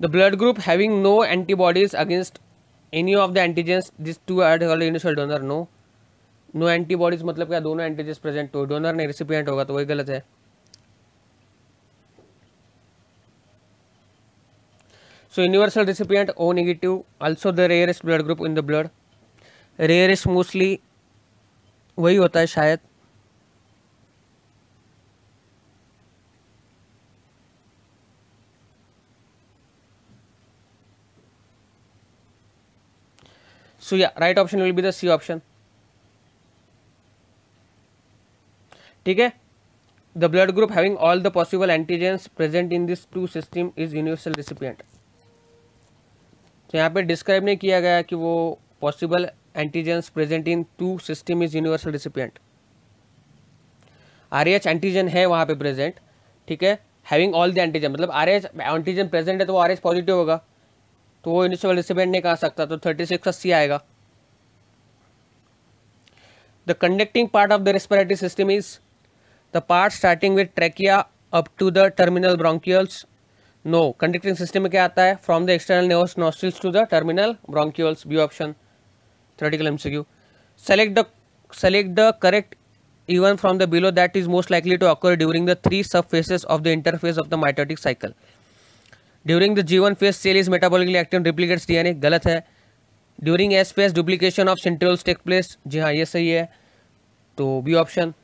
the blood group having no antibodies against any of the antigens this two article initial donor no no antibodies मतलब क्या दोनों एंटीजेस प्रेजेंट हो डोनर नहीं रिसिपियंट होगा तो वही गलत है so universal recipient O negative also the rarest blood group in the blood rarest mostly वही होता है शायद सो या right option will be the C option ठीक है the blood group having all the possible antigens present in this two system is universal recipient तो यहाँ पे डिस्क्राइब नहीं किया गया कि वो possible antigens present in two system is universal recipient R antigen है वहाँ पे प्रेजेंट ठीक है हैविंग ऑल द एंटीजन मतलब आर एंटीजन प्रेजेंट है तो वो आर पॉजिटिव होगा तो वो यूनिवर्सल रिसिपियंट नहीं कहा सकता तो थर्टी सिक्स का सी आएगा the conducting part of the respiratory system is The part starting with trachea up to the terminal bronchioles. No. Conducting system में kya aata hai From the external nose nostrils to the terminal bronchioles. B option. Theoretical MCQ. Select the select the correct even from the below that is most likely to occur during the three subphases of the interphase of the mitotic cycle. During the G1 phase, cell is metabolically active and replicates DNA. galat hai During S phase, duplication of centrioles take place. ji ha ye sahi hai to B option.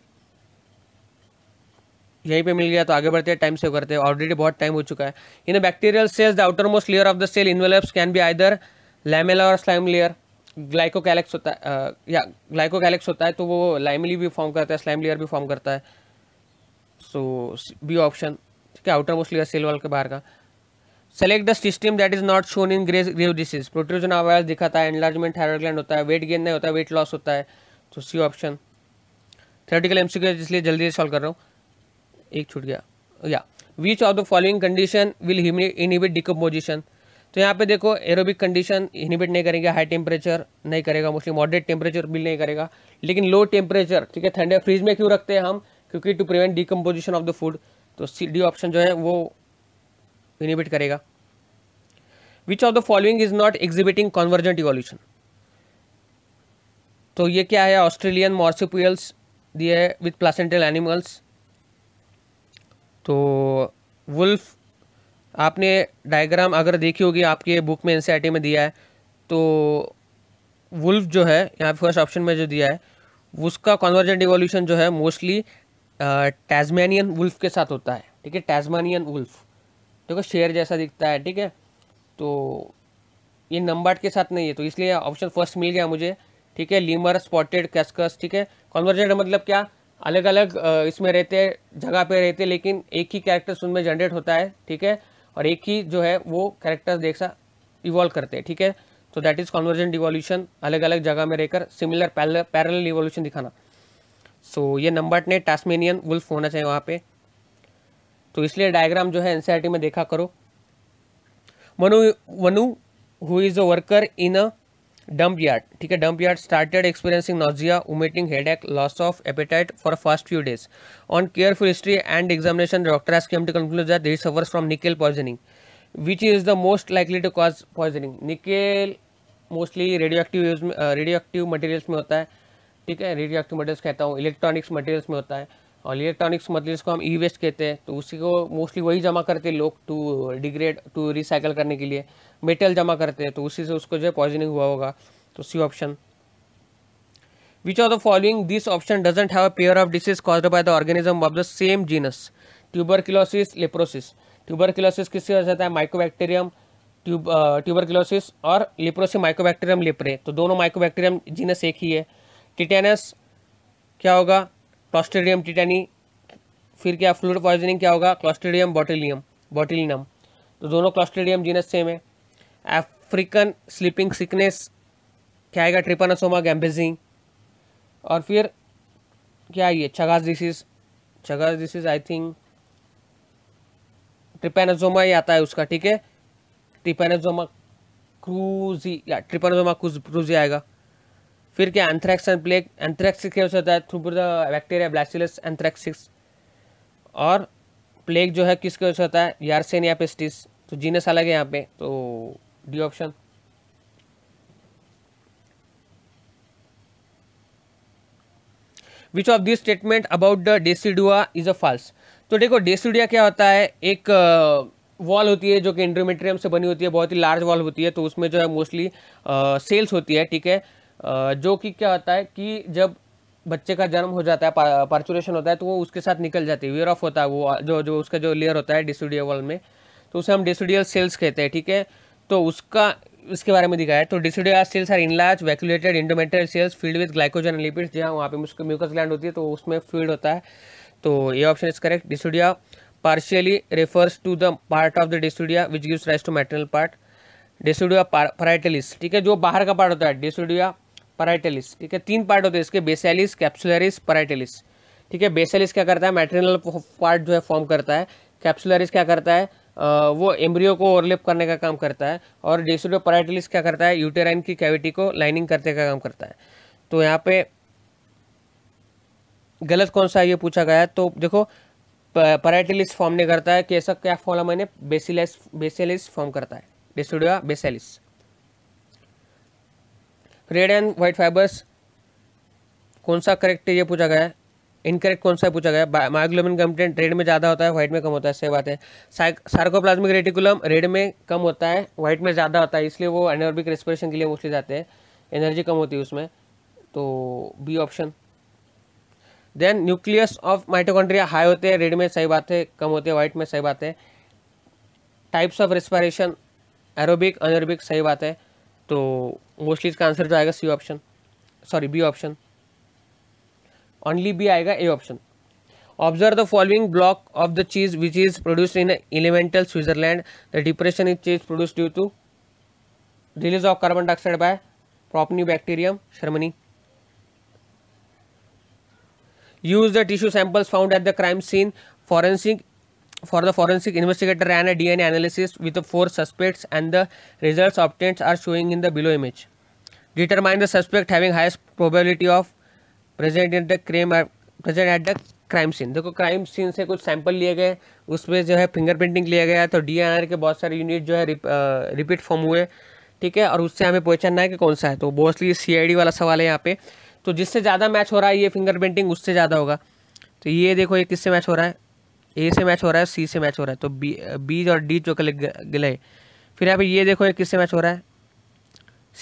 यहीं पे मिल गया तो आगे बढ़ते हैं time save करते हैं already बहुत टाइम हो चुका है in bacterial cells the outermost layer of the cell envelopes can be either lamella और स्लाइम लेयर ग्लाइकोकैलेक्स होता है या uh, ग्लाइकोकैलेक्स होता है तो वो लाइमली भी फॉर्म करता है स्लाइम लेयर भी फॉर्म करता है सो बी ऑप्शन ठीक है outer outermost layer cell wall के बाहर का select the system that is not shown in Graves grave disease प्रोट्रोजन आवाज दिखाता है एनलार्जमेंट थायरॉयड होता है वेट गेन नहीं होता है वेट लॉस होता है तो सी ऑप्शन थेरेटिकल एमसीक्यू इसलिए जल्दी सॉल्व कर रहा हूँ एक छूट गया या which of the following condition will inhibit decomposition तो यहाँ पे देखो एरोबिक कंडीशन इनिबिट नहीं करेंगे हाई टेम्परेचर नहीं करेगा मोस्टली मॉडरेट टेम्परेचर बिल नहीं करेगा लेकिन लो टेम्परेचर ठीक है ठंडे फ्रीज में क्यों रखते हैं हम क्योंकि to prevent decomposition of the food तो सी डी ऑप्शन जो है वो इनिबिट करेगा which of the following is not exhibiting convergent evolution तो ये क्या है ऑस्ट्रेलियन मॉर्सिपियल्स दिए विथ प्लासेंटल एनिमल्स तो वुल्फ आपने डायग्राम अगर देखी होगी आपके बुक में एन में दिया है तो वुल्फ जो है यहाँ फर्स्ट ऑप्शन में जो दिया है उसका कॉन्वर्जेंट इवोल्यूशन जो है मोस्टली टैजमैनियन वुल्फ के साथ होता है ठीक है टैजमानियन वुल्फ देखो शेर जैसा दिखता है ठीक है तो ये नंबाट के साथ नहीं है तो इसलिए ऑप्शन फर्स्ट मिल गया मुझे ठीक है लीमर स्पॉटेड कैसकस ठीक है कॉन्वर्जेंट मतलब क्या अलग अलग इसमें रहते हैं जगह पे रहते हैं लेकिन एक ही कैरेक्टर उनमें जनरेट होता है ठीक है और एक ही जो है वो कैरेक्टर देख सा इवॉल्व करते हैं ठीक है तो दैट इज़ कॉन्वर्जेंट इवोल्यूशन अलग अलग जगह में रहकर सिमिलर पैरल इवोल्यूशन दिखाना सो so, ये नंबर ने टास्मेनियन वुल्फ होना चाहिए वहाँ पे तो इसलिए डायग्राम जो है एनसीईआरटी e में देखा करो मनु वनु who is a worker in a dump yard ठीक है dump yard started experiencing nausea vomiting एक loss of appetite for first few days on careful history and examination doctors came to conclude that this suffers from nickel poisoning which is the most likely to cause poisoning nickel mostly radioactive use में radioactive materials में होता है ठीक है radio radioactive materials कहता हूँ electronics materials में होता है और इलेक्ट्रॉनिक्स मटेरियल्स को हम ई वेस्ट कहते हैं तो उसी को मोस्टली वही जमा करते हैं लोग टू डिग्रेड टू रिसाइकल करने के लिए मेटल जमा करते हैं तो उसी से उसको जो है पॉइजनिंग हुआ होगा तो C option which are the following this option doesn't have a pair of disease caused by the organism of the same genus tuberculosis leprosis tuberculosis किससे हो जाता है माइकोबैक्टेरियम ट्यूब ट्यूबरक्लोसिस और लेप्रोसी माइकोबैक्टेरियम लेप्रे तो दोनों Mycobacterium genus एक ही है tetanus क्या होगा क्लॉस्टेडियम टिटानी फिर क्या फ्लूड पॉइजनिंग क्या होगा क्लॉस्टेडियम बॉटिलियम बॉटिलिनम तो दोनों क्लॉस्टेडियम जीनस सेम है अफ्रीकन स्लीपिंग सिकनेस क्या आएगा ट्रिपानासोमा गैम्बेजिंग और फिर क्या आइए ये Chagas disease Chagas disease I think trypanosoma ही आता है उसका ठीक है ट्रिपेनाजोमा क्रूजी या ट्रिपेनाजोमा क्रूजी आएगा फिर क्या एंथ्रैक्स एंड प्लेग एंथ्रैक्स क्या होता है through the bacteria bacillus anthracis और प्लेग जो है किसके वजह से होता है यारसेन या पेस्टिस तो जीनस अलग है यहाँ पे तो D option which of this statement about the decidua is a false तो देखो डेसीडुआ क्या होता है एक वॉल uh, होती है जो कि इंड्रोमेट्रियम से बनी होती है बहुत ही लार्ज वॉल होती है तो उसमें जो है मोस्टली सेल्स uh, होती है ठीक है जो कि क्या होता है कि जब बच्चे का जन्म हो जाता है पा, पार्चुरेशन होता है तो वो उसके साथ निकल जाती है वेयर ऑफ होता है वो जो जो उसका जो लेयर होता है डिसोडियल वॉल में तो उसे हम डिसोडियल सेल्स कहते हैं ठीक है तो उसका इसके बारे में दिखाया है तो decidual cells are enlarge vacuolated endometrial cells filled with glycogen lipids जहाँ वहाँ पे मुस्क म्यूकस ग्लैंड होती है तो उसमें फील्ड होता है तो ये option is correct decidua partially refers to the part of the decidua which gives rise to maternal part decidua parietalis ठीक है जो बाहर का पार्ट होता है डिसुडिया पराइटेलिस ठीक है तीन पार्ट होते हैं इसके बेसेलिस कैप्सुलरिस पराइटेलिस ठीक है बेसेलिस क्या करता है मैटरनल पार्ट जो है फॉर्म करता है कैप्सुलरिस क्या करता है आ, वो एम्ब्रियो को ओवरलेप करने का काम करता है और डेसिडो पराइटेलिस क्या करता है यूटेराइन की कैविटी को लाइनिंग करने का काम करता है तो यहाँ पे गलत कौन सा ये पूछा गया तो देखो पराइटेलिस फॉर्म नहीं करता है कैसा क्या फॉर्म मैंने बेसिलिस बेसेलिस फॉर्म करता है decidua basalis red and white fibers कौन सा करेक्ट ये पूछा गया है इनकरेक्ट कौन सा पूछा गया मायोग्लोबिन कंटेंट रेड में ज़्यादा होता है व्हाइट में कम होता है सही बात है सार्कोप्लाज्मिक रेटिकुलम रेड में कम होता है व्हाइट में ज़्यादा होता है इसलिए वो एनर्बिक रेस्पिरेशन के लिए मोस्टली जाते हैं एनर्जी कम होती है उसमें तो B option then nucleus of mitochondria high होते हैं रेड में सही बात है कम होते हैं व्हाइट में सही बात है types of respiration aerobic anaerobic सही बात है तो मोस्टली इसका आंसर जो आएगा C option sorry B option only B आएगा A option observe the following block of the cheese which is produced in elemental Switzerland the depression is cheese produced due to release of carbon dioxide by propionibacterium shermanii use the tissue samples found at the crime scene forensic for the forensic investigator ran a DNA analysis with the four suspects and the results obtained are showing in the below image. Determine the suspect having highest probability of present in the crime present at the crime scene देखो crime scene से कुछ sample लिए गए उसमें जो है fingerprinting लिया गया तो डीएनआर के बहुत सारे यूनिट जो है रिप, आ, रिपीट फॉर्म हुए ठीक है और उससे हमें पहचानना है कि कौन सा है तो मोस्टली सीआईडी वाला सवाल है यहाँ पे तो जिससे ज़्यादा मैच हो रहा है ये फिंगरप्रिंटिंग उससे ज़्यादा होगा तो ये देखो ये किससे मैच हो रहा है ए से मैच हो रहा है सी से मैच हो रहा है तो बी बीज और डी जो चोकले गले फिर यहाँ पे ये देखो ये किससे मैच हो रहा है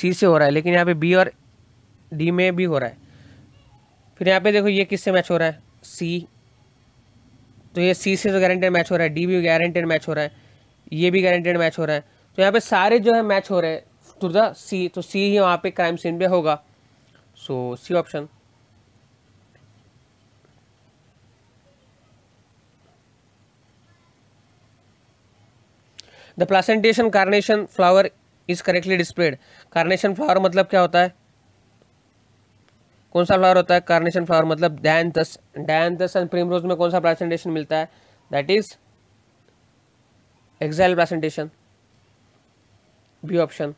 सी से हो रहा है लेकिन यहाँ पे बी और डी में भी हो रहा है फिर यहाँ पे देखो ये किससे मैच हो रहा है सी तो ये सी से तो गारंटेड मैच हो रहा है डी भी गारंटेड मैच हो रहा है ये भी गारंटेड मैच हो रहा है तो यहाँ पर सारे जो है मैच हो रहे हैं टू द सी तो सी ही वहाँ पर क्राइम सीन पर होगा so C option the placentation carnation flower is correctly displayed carnation flower मतलब क्या होता है कौन सा फ्लावर होता है कार्नेशन फ्लावर मतलब डैनथस डैनथस एंड प्रिमरोज में कौन सा प्लासेंटेशन मिलता है that is axile placentation B option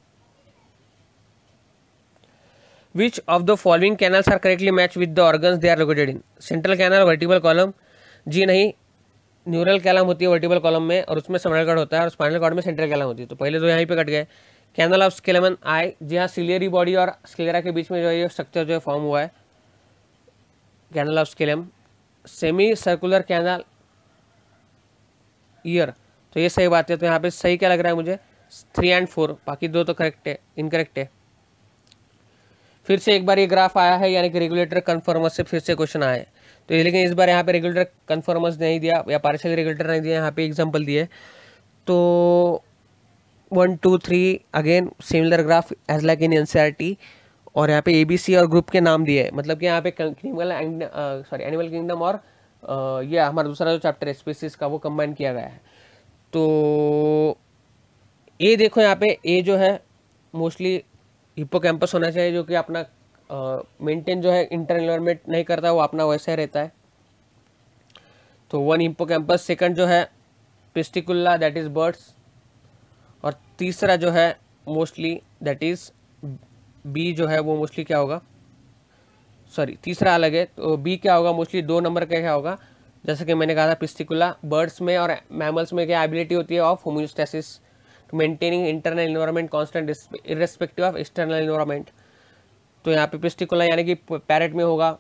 which of the following canals are correctly matched with the organs they are located in central canal vertebral column जी नहीं न्यूरल कैलम होती है वर्टिबल कॉलम में और उसमें स्पाइनल कार्ड होता है और स्पाइनल कार्ड में सेंट्रल कैलम होती है तो पहले तो यहाँ पे कट गए कैनल ऑफ स्केलेमन आई जी हाँ सिलियरी बॉडी और स्केलेरा के बीच में जो है ये स्ट्रक्चर जो है फॉर्म हुआ है canal of Schlemm semicircular canal ear तो ये सही बात है तो यहाँ पे सही क्या लग रहा है मुझे थ्री एंड फोर बाकी दो तो करेक्ट है इनकरेक्ट है फिर से एक बार ये ग्राफ आया है यानी कि रेगुलेटर कन्फर्मर से फिर से क्वेश्चन आया है तो लेकिन इस बार यहाँ पे रेगुलेटर कन्फर्मस नहीं दिया या पार्शल रेगुलेटर नहीं दिया यहाँ पे एग्जाम्पल दिए तो one two three again similar graph as like in N और यहाँ पे ए बी सी और ग्रुप के नाम दिए मतलब कि यहाँ पे सॉरी एनिमल किंगडम और uh, ये हमारा दूसरा जो चैप्टर है स्पीसीज का वो कम्बाइन किया गया है तो ये देखो यहाँ पे ए जो है मोस्टली हिपो कैंपस होना चाहिए जो कि अपना मेंटेन जो है इंटरनल एनवायरमेंट नहीं करता वो अपना वैसा ही रहता है तो वन हिम्पो कैम्पस सेकेंड जो है पिस्टिकुल्ला दैट इज़ बर्ड्स और तीसरा जो है मोस्टली दैट इज़ बी जो है वो मोस्टली क्या होगा सॉरी तीसरा अलग है तो बी क्या होगा मोस्टली दो नंबर का क्या होगा जैसे कि मैंने कहा था पिस्टिकुला बर्ड्स में और मैमल्स में क्या एबिलिटी होती है of homeostasis maintaining internal environment constant irrespective of external environment तो यहाँ पे पिस्टिकुला यानी कि पैरेट में होगा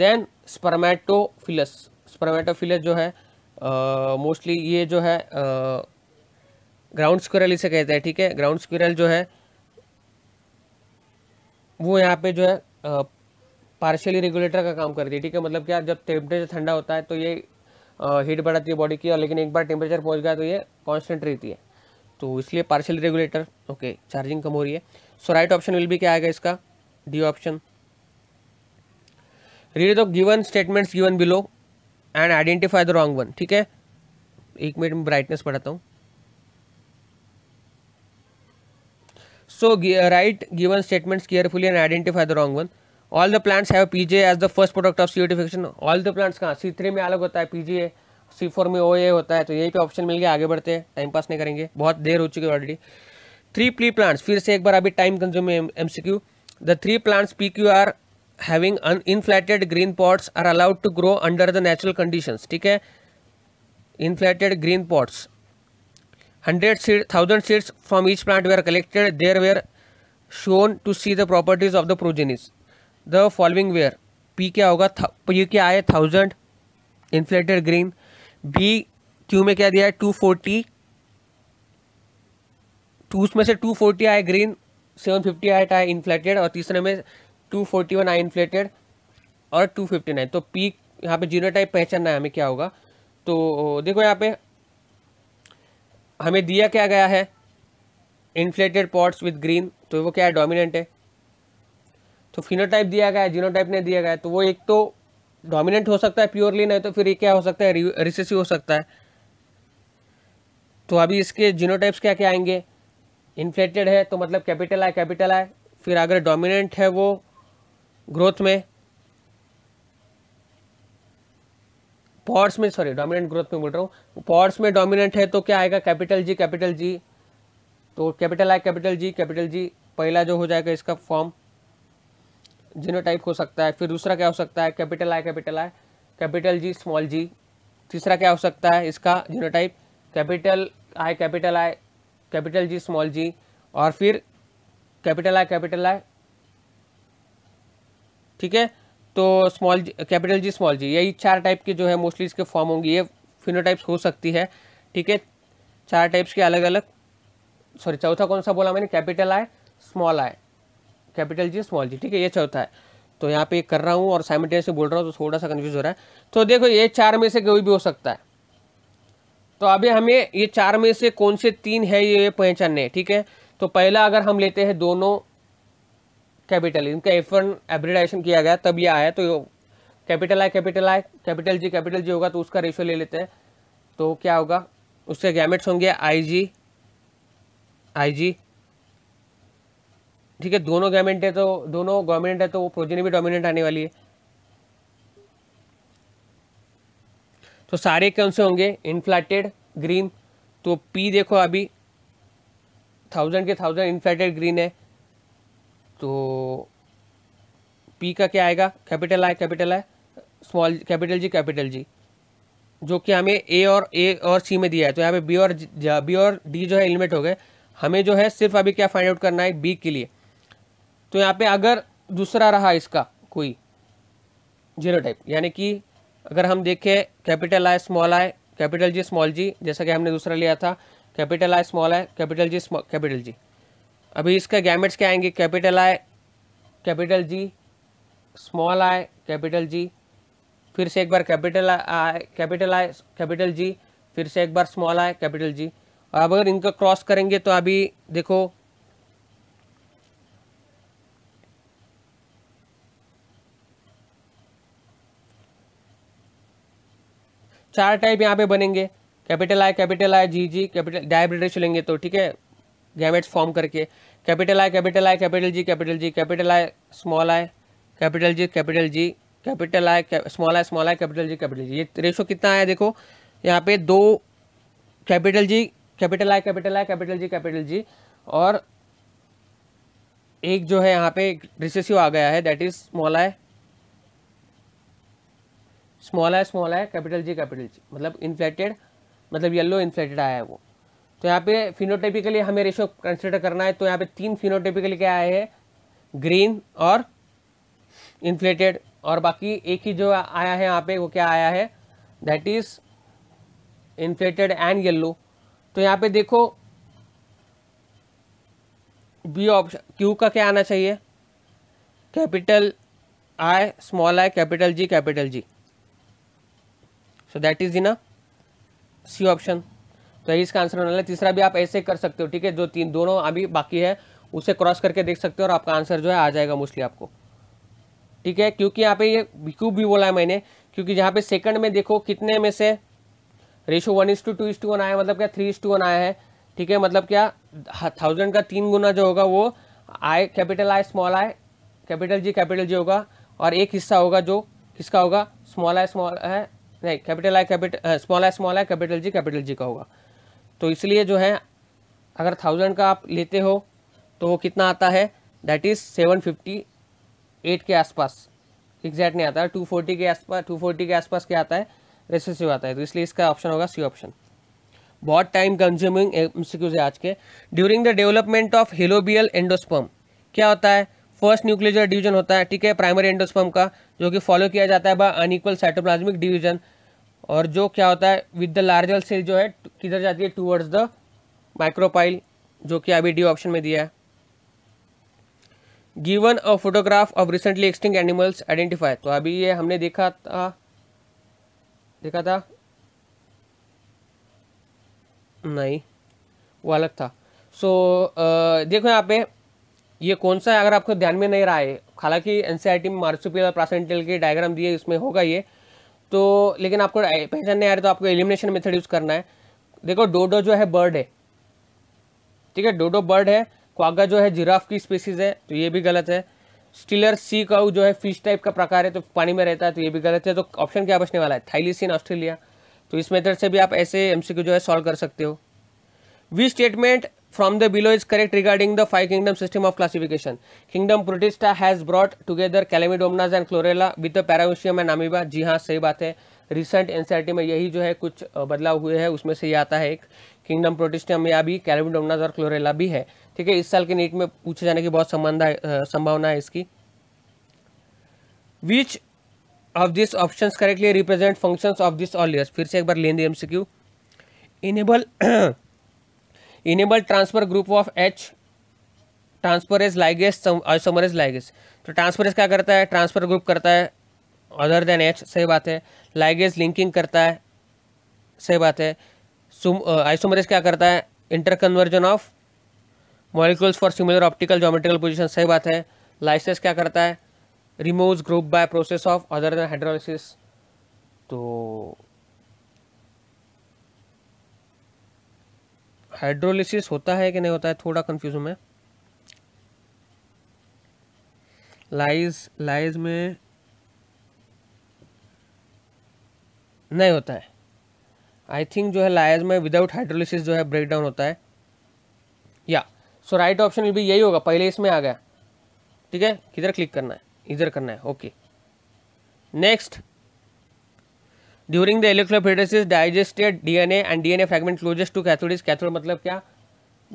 देन स्पर्मेटोफिलस स्पर्मेटोफिलस जो है मोस्टली uh, ये जो है ग्राउंड स्क्वेरल इसे कहते हैं ठीक है ग्राउंड स्क्वेरल जो है वो यहाँ पे जो है uh, रेगुलेटर का काम करती है ठीक है मतलब क्या जब टेम्परेचर ठंडा होता है तो ये हीट uh, बढ़ाती है बॉडी की और लेकिन एक बार टेम्परेचर पहुँच गया तो ये कॉन्स्टेंट रहती है तो इसलिए पार्शियल रेगुलेटर ओके चार्जिंग कम हो रही है सो राइट ऑप्शन विल भी क्या आएगा इसका D option read the given statements given below and identify the wrong one ठीक है एक मिनट में ब्राइटनेस पढ़ाता हूँ so right given statements carefully and identify the wrong one all the plants have PGA as the first product of सीटिफिकेशन all the plants कहाँ C three में अलग होता है पीजीए सी फोर में ओ ए होता है तो यही पे ऑप्शन मिल गया आगे बढ़ते हैं टाइम पास नहीं करेंगे बहुत देर हो चुकी है ऑलरेडी थ्री प्ली प्लांट्स फिर से एक बार अभी time consume M C Q The three plants PQR having an inflated green pots are allowed to grow under the natural conditions. theek hai inflated green pots. 100 seed, 1000 seeds from each plant were collected. There were shown to see the properties of the progenies. The following were P kya hoga P क्या aaye 1000 inflated green B Q में kya diya hai 240 2 usme se 240 aaye green seven fifty eight I inflated और तीसरे में two forty one I inflated और two fifty nine तो peak यहाँ पे zero type पहचानना है हमें क्या होगा तो देखो यहाँ पे हमें दिया क्या गया है इन्फ्लेटेड पॉट्स विद ग्रीन तो वो क्या है डोमिनेंट है तो फिनोटाइप दिया गया है जीनोटाइप नहीं दिया गया है तो वो एक तो डोमिनेंट हो सकता है प्योरली नहीं तो फिर ये क्या हो सकता है रिसेसिव हो सकता है तो अभी इसके जीनोटाइप्स क्या क्या आएंगे इन्फ्लेटेड है तो मतलब कैपिटल आए कैपिटल आए फिर अगर डोमिनेंट है वो ग्रोथ में पॉर्ट्स में सॉरी डोमिनेंट ग्रोथ में बोल रहा हूँ पॉर्ट्स में डोमिनेंट है तो क्या आएगा कैपिटल जी कैपिटल जी तो capital I capital G capital जी पहला जो हो जाएगा इसका फॉर्म जीनो हो सकता है फिर दूसरा क्या हो सकता है capital I capital I capital G small जी तीसरा क्या हो सकता है इसका जीनो capital I capital I capital G small G और फिर कैपिटल आई कैपिटल आई ठीक है तो small capital G small G यही चार टाइप के जो है मोस्टली इसके फॉर्म होंगी ये फिनोटाइप्स हो सकती है ठीक है चार टाइप्स के अलग अलग सॉरी चौथा कौन सा बोला मैंने कैपिटल आए स्मॉल आए कैपिटल जी स्मॉल जी ठीक है ये चौथा है तो यहाँ पे कर रहा हूँ और से बोल रहा हूँ तो थोड़ा सा कन्फ्यूज हो रहा है तो देखो ये चार में से कोई भी हो सकता है तो अभी हमें ये चार में से कौन से तीन है ये पहचानने ठीक है तो पहला अगर हम लेते हैं दोनों कैपिटल इनका एफ वन एब्रिडाइशन किया गया तब ये आया तो capital I capital I capital G capital G होगा तो उसका रेशियो ले लेते हैं तो क्या होगा उसके गैमेट्स होंगे आई जी आई जी ठीक है दोनों गवर्नमेंट है तो दोनों गवर्नमेंट है तो वो प्रोजेनी भी डोमिनेंट आने वाली है तो सारे कौन से होंगे इन्फ्लेटेड ग्रीन तो पी देखो अभी थाउजेंड के थाउजेंड इन्फ्लेटेड ग्रीन है तो पी का क्या आएगा capital I capital I small capital G capital G जो कि हमें ए और ए और सी में दिया है तो यहाँ पे बी और बी और डी जो है एलिमेंट हो गए हमें जो है सिर्फ अभी क्या फाइंड आउट करना है बी के लिए तो यहाँ पे अगर दूसरा रहा इसका कोई जीरो टाइप यानी कि अगर हम देखें capital I small I capital G small G जैसा कि हमने दूसरा लिया था capital I small I capital G capital G अभी इसके गैमेट्स क्या आएंगे capital I capital G small I capital G फिर से एक बार capital I capital I capital G फिर से एक बार स्मॉल आई कैपिटल जी और अब अगर इनका क्रॉस करेंगे तो अभी देखो चार टाइप यहाँ पे बनेंगे capital I capital I G G capital डायबिटेशन लेंगे तो ठीक है गैमेट्स फॉर्म करके capital I capital I capital G capital G capital I small I capital G capital G capital I small I small I capital G capital G ये ratio कितना आया देखो यहाँ पे दो capital G capital I capital I capital G capital G और एक जो है यहाँ पे रिसेसिव आ गया है that is small I small I small I capital G capital G मतलब इन्फ्लेटेड मतलब येलो इन्फ्लेटेड आया है वो तो यहाँ पे फिनोटेपिकली हमें रेशो कंसिडर करना है तो यहाँ पे तीन फिनोटेपिकली क्या आए हैं ग्रीन और इन्फ्लेटेड और बाकी एक ही जो आया है यहाँ पे वो क्या आया है that is inflated and yellow तो यहाँ पे देखो बी ऑप्शन क्यू का क्या आना चाहिए capital I small I capital G capital G so that is in C option तो इसका आंसर होने वाला है तीसरा भी आप ऐसे कर सकते हो ठीक है जो तीन दोनों अभी बाकी है उसे क्रॉस करके देख सकते हो और आपका आंसर जो है आ जाएगा मोस्टली आपको ठीक है क्योंकि यहाँ पे ये क्यूब भी बोला है मैंने क्योंकि जहाँ पे सेकंड में देखो कितने में से ratio one is to two is to one आया मतलब क्या थ्री इज टू वन आया है ठीक है मतलब क्या थाउजेंड का तीन गुना जो होगा वो I capital I small I capital G capital G होगा और एक हिस्सा होगा जो किसका होगा स्मॉल आई स्मॉल है नहीं capital I capital small I small I capital G capital G का होगा तो इसलिए जो है अगर थाउजेंड का आप लेते हो तो वो कितना आता है that is seven fifty eight के आसपास एग्जैक्ट नहीं आता है टू फोर्टी के आसपास टू फोर्टी के आसपास क्या आता है रेसेसिव आता है तो इसलिए इसका ऑप्शन होगा सी ऑप्शन बहुत टाइम कंज्यूमिंग क्यूज है आज के during the development of helobial endosperm क्या होता है फर्स्ट न्यूक्लियर डिवीजन होता है ठीक है प्राइमरी एंडोस्पर्म का जो कि फॉलो किया जाता है बाय अनइक्वल साइटोप्लाज्मिक डिवीजन और जो क्या होता है विद द लार्जर सेल जो है किधर जाती है टूवर्ड्स द माइक्रोपाइल जो कि अभी डी ऑप्शन में दिया है given a photograph of recently extinct animals identify तो अभी ये हमने देखा था देखा था नहीं वो अलग था सो so, uh, देखो यहाँ पे ये कौन सा है अगर आपको ध्यान में नहीं रहा है हालांकि एन e में मार्सुपियल और के डायग्राम दिए इसमें होगा ये तो लेकिन आपको पहचान नहीं आ रही तो आपको एलिमिनेशन मेथड यूज़ करना है देखो डोडो जो है बर्ड है ठीक है डोडो बर्ड है क्वागा जो है जिराफ की स्पीसीज है तो ये भी गलत है स्टिलर सी काउ जो है फिश टाइप का प्रकार है तो पानी में रहता है तो ये भी गलत है तो ऑप्शन क्या बचने वाला है थाइलीसिन ऑस्ट्रेलिया तो इस मेथड से भी आप ऐसे एमसीक्यू जो है सॉल्व कर सकते हो वी statement from the below is correct regarding the five kingdom system of classification kingdom Protista has brought together Chlamydomonas and Chlorella with the Paramecium and जी हाँ सही बात है रिसेंट एनसीआरटी में यही जो है कुछ बदलाव हुए हैं उसमें से ये आता है एक किंगडम प्रोटिस्टम या भी कैलेमिडोमनाज और क्लोरेला भी है ठीक है इस साल के नीट में पूछे जाने की बहुत संबंध संभावना है इसकी which of this option correctly represent function of this all फिर से एक बार C Q enable enable transfer group of H transfer ligase isomerase ligase तो ट्रांसफर क्या करता है ट्रांसफर ग्रुप करता है अदर देन एच सही बात है लाइगेज लिंकिंग करता है सही बात है आइसोमरेज क्या करता है interconversion of molecules for similar optical geometrical position सही बात है लाइसेस क्या करता है remove group by process of other than hydrolysis तो हाइड्रोलिसिस होता है कि नहीं होता है थोड़ा कंफ्यूज हूं मैं लाइज लाइज में नहीं होता है आई थिंक जो है लाइज में विदाउट हाइड्रोलिसिस जो है ब्रेक डाउन होता है या सो राइट ऑप्शन भी यही होगा पहले इसमें आ गया ठीक है किधर क्लिक करना है इधर करना है okay next during the electrophoresis digested DNA and DNA fragment closest to cathode is cathode मतलब क्या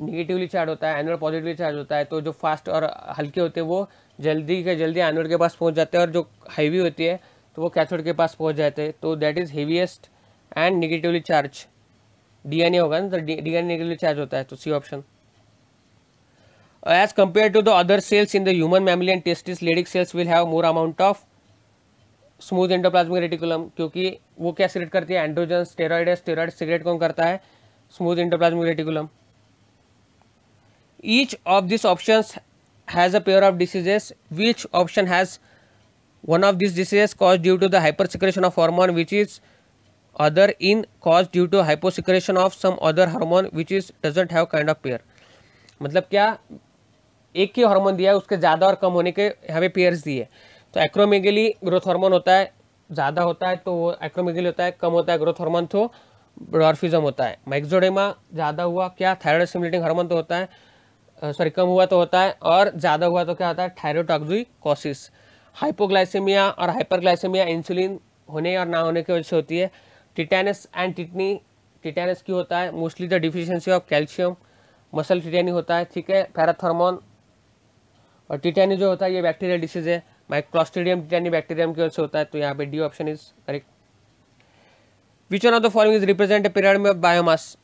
निगेटिवली चार्ज होता है एनोड पॉजिटिवली चार्ज होता है तो जो फास्ट और हल्के होते हैं वो जल्दी के जल्दी एनोड के पास पहुंच जाते हैं और जो हैवी होती है तो वो कैथोड के पास पहुंच जाते हैं तो that is heaviest and negatively charge DNA होगा ना तो डीएनए निगेटिवली चार्ज होता है तो C option compare to the other cells in the human memory and testis Leydig cells will have more amount of smooth endoplasmic reticulum क्योंकि वो क्या select करती है एंड्रोजन स्टेरॉइड है स्टेरॉइड सिगरेट कौन करता है smooth endoplasmic reticulum each of this option has a pair of diseases which option has one one of these diseases caused due to the hypersecretion of hormone which is other in caused due to hyposecretion of some other hormone which is doesn't have kind of pair मतलब क्या एक ही hormone दिया है उसके ज़्यादा और कम होने के यहाँ पे पेयर्स दिए तो एक्रोमेगेली ग्रोथ हार्मोन होता है ज़्यादा होता है तो वो एक्रोमेगेली होता है कम होता है ग्रोथ हार्मोन तो ब्रॉर्फिजम होता है मैक्जोडेमा ज़्यादा हुआ क्या थायरॉयड स्टिमुलेटिंग हार्मोन तो होता है सॉरी कम हुआ तो होता है और ज़्यादा हुआ तो क्या होता है थायरोटॉक्सिकोसिस हाइपोग्लाइसेमिया और हाइपरग्लाइसेमिया इंसुलिन होने और ना होने की वजह से होती है टिटेनस एंड टिटनी टिटेनस क्यों होता है mostly the deficiency of calcium muscle tetany होता है ठीक है पैराथॉर्मोन और टिटेनी जो होता है ये बैक्टीरियल डिसीज़ है माइक्रोस्टेडियम बैक्टीरियम की ओर से होता है तो यहाँ पे D option is correct which one of the following is represent pyramid of biomass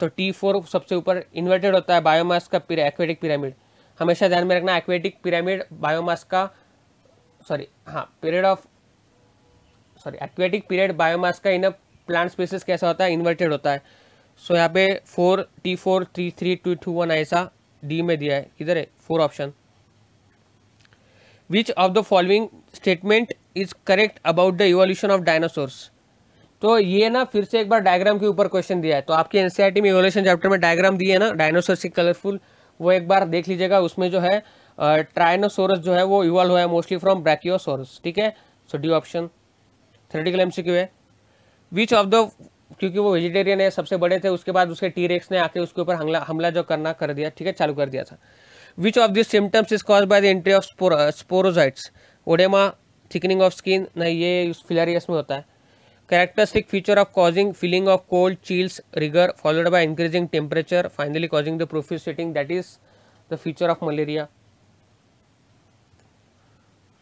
तो टी फोर सबसे ऊपर इन्वर्टेड होता है बायोमास का पिरा, एक्वेटिक पिरामिड हमेशा ध्यान में रखना एक्वेटिक पिरामिड बायोमास का सॉरी हाँ period of sorry aquatic period biomass का इन अ प्लांट स्पीसीज कैसा होता है इन्वर्टेड होता है सो so, यहाँ पे four T four three three two two one ऐसा डी में दिया है इधर है four option which of the following statement is correct about the evolution of dinosaurs तो ये ना फिर से एक बार डायग्राम के ऊपर क्वेश्चन दिया है तो आपके एनसीईआरटी e में इवोल्यूशन चैप्टर में डायग्राम दिए है ना डायनासोर से कलरफुल वो एक बार देख लीजिएगा उसमें जो है ट्राइनोसोरस जो है वो इवॉल्व हुआ है मोस्टली फ्रॉम ब्रैकियोसोरस ठीक है so D option theoretical M है विच ऑफ द क्योंकि वो वेजिटेरियन है सबसे बड़े थे उसके बाद उसके टी रेक्स ने आके उसके ऊपर हमला हमला जो करना कर दिया ठीक है चालू कर दिया था Which of these symptoms is caused by the entry of spor sporozoites? Odema, thickening of skin, नहीं ये filarious में होता characteristic feature of causing feeling of cold chills rigor followed by increasing temperature finally causing the profuse sweating that is the feature of malaria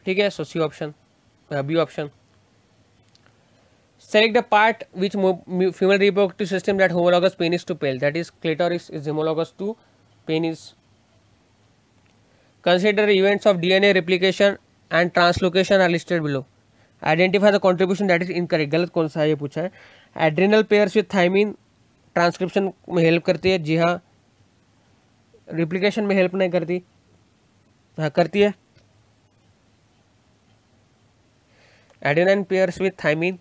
ठीक है so C option B option select the part which female reproductive system that homologous penis to pale that is clitoris is homologous to penis Consider events of DNA replication and translocation are listed below. Identify the contribution that is incorrect. गलत कौन सा है ये पूछा है adrenal pairs with thymine transcription में help करती है जी हाँ रिप्लीकेशन में हेल्प नहीं करती हाँ करती है adenine pairs with thymine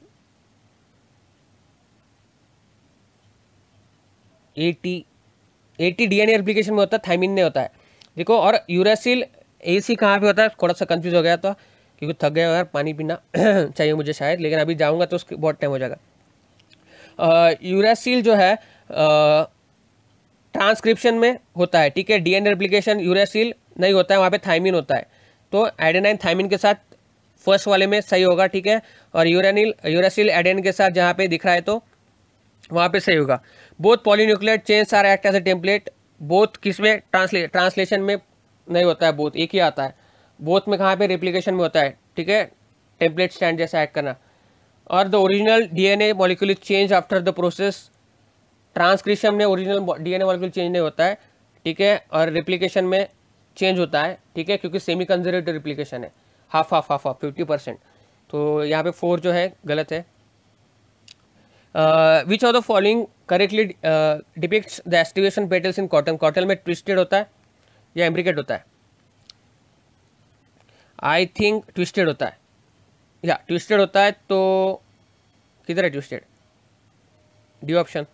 AT AT DNA replication में होता है थाइमिन नहीं होता है देखो और यूरासिल ए सी कहाँ पर होता है थोड़ा सा कन्फ्यूज़ हो गया था तो, क्योंकि थक गया यार पानी पीना [CLEARS THROAT] चाहिए मुझे शायद लेकिन अभी जाऊँगा तो उसके बहुत टाइम हो जाएगा यूरासिल जो है ट्रांसक्रिप्शन में होता है ठीक है डीएनए एप्लीकेशन यूरासिल नहीं होता है वहाँ पे थाइमिन होता है तो एडेनाइन थाइमिन के साथ फर्स्ट वाले में सही होगा ठीक है और यूरानिल यूरासिल एडेन के साथ जहाँ पे दिख रहा है तो वहाँ पे सही होगा both polynuclear chains are act as a template both किस में ट्रांसले ट्रांसलेशन में नहीं होता है बोथ एक ही आता है बोथ में कहाँ पे रिप्लीकेशन में होता है ठीक है टेम्पलेट स्टैंड जैसा ऐड करना और the original DNA molecule is change after the process transcription में ओरिजिनल डीएनए मॉलिक्यूल चेंज नहीं होता है ठीक है और रिप्लीकेशन में चेंज होता है ठीक है क्योंकि सेमी कंजर्वेटिव रिप्लीकेशन है half half half half fifty percent तो यहाँ पे फोर जो है गलत है uh, which of the correctly depict the aestivation petals in cotton cotton में ट्विस्टेड होता है या एम्ब्रिकेट होता है आई थिंक ट्विस्टेड होता है या ट्विस्टेड होता है तो किधर है twisted D option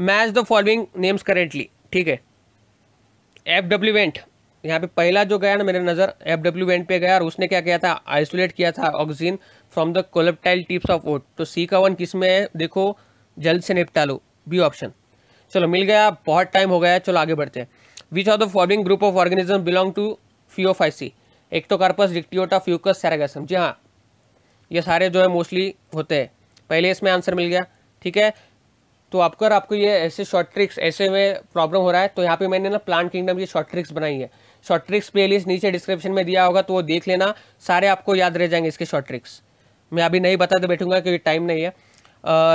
match the following names correctly ठीक है एफ डब्ल्यू वेंट यहाँ पे पहला जो गया ना मेरे नज़र एफ डब्ल्यू वेंट पे गया और उसने क्या किया था आइसोलेट किया था oxygen from the coleoptile tips of oat तो सी का वन किस में है देखो जल्द से निपटा लो बी ऑप्शन चलो मिल गया बहुत टाइम हो गया चलो आगे बढ़ते हैं which are the following group of organism belong to तो कार्पस डिक्टियोटा फ्यूकस सैरागसम जी हाँ ये सारे जो है मोस्टली होते हैं पहले इसमें आंसर मिल गया ठीक है तो आपको आपको ये ऐसे शॉर्ट ट्रिक्स ऐसे में प्रॉब्लम हो रहा है तो यहाँ पे मैंने ना प्लांट किंगडम की शॉर्ट ट्रिक्स बनाई है शॉर्ट ट्रिक्स प्ले नीचे डिस्क्रिप्शन में दिया होगा तो वो देख लेना सारे आपको याद रह जाएंगे इसके शॉर्ट ट्रिक्स मैं अभी नहीं बताते बैठूंगा क्योंकि टाइम नहीं है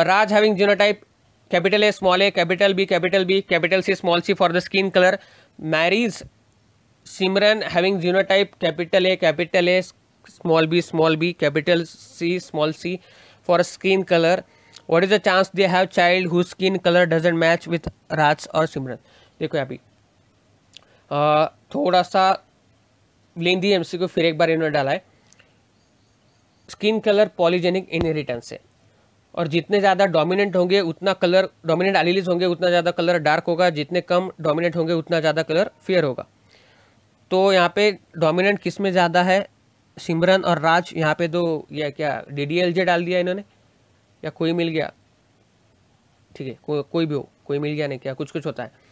Raj having genotype capital A small A capital B capital B capital C small C for the skin colour marries Simran having genotype capital A capital A small B small B capital C small C for skin colour what is the chance they have child who skin colour doesn't match with Raj और सिमरन देखो अभी थोड़ा सा लेंदी को फिर एक बार इन्होंने डाला है स्किन कलर पॉलीजेनिक इनहेरिटेंस है और जितने ज़्यादा डोमिनेंट होंगे उतना कलर डोमिनेंट एलिलिस होंगे उतना ज़्यादा कलर डार्क होगा जितने कम डोमिनेंट होंगे उतना ज़्यादा कलर फेयर होगा तो यहाँ पे डोमिनेंट किस में ज़्यादा है सिमरन और राज यहाँ पे दो तो या क्या डी डी एल जे डाल दिया इन्होंने या कोई मिल गया ठीक है को, कोई भी हो कोई मिल गया नहीं क्या कुछ कुछ होता है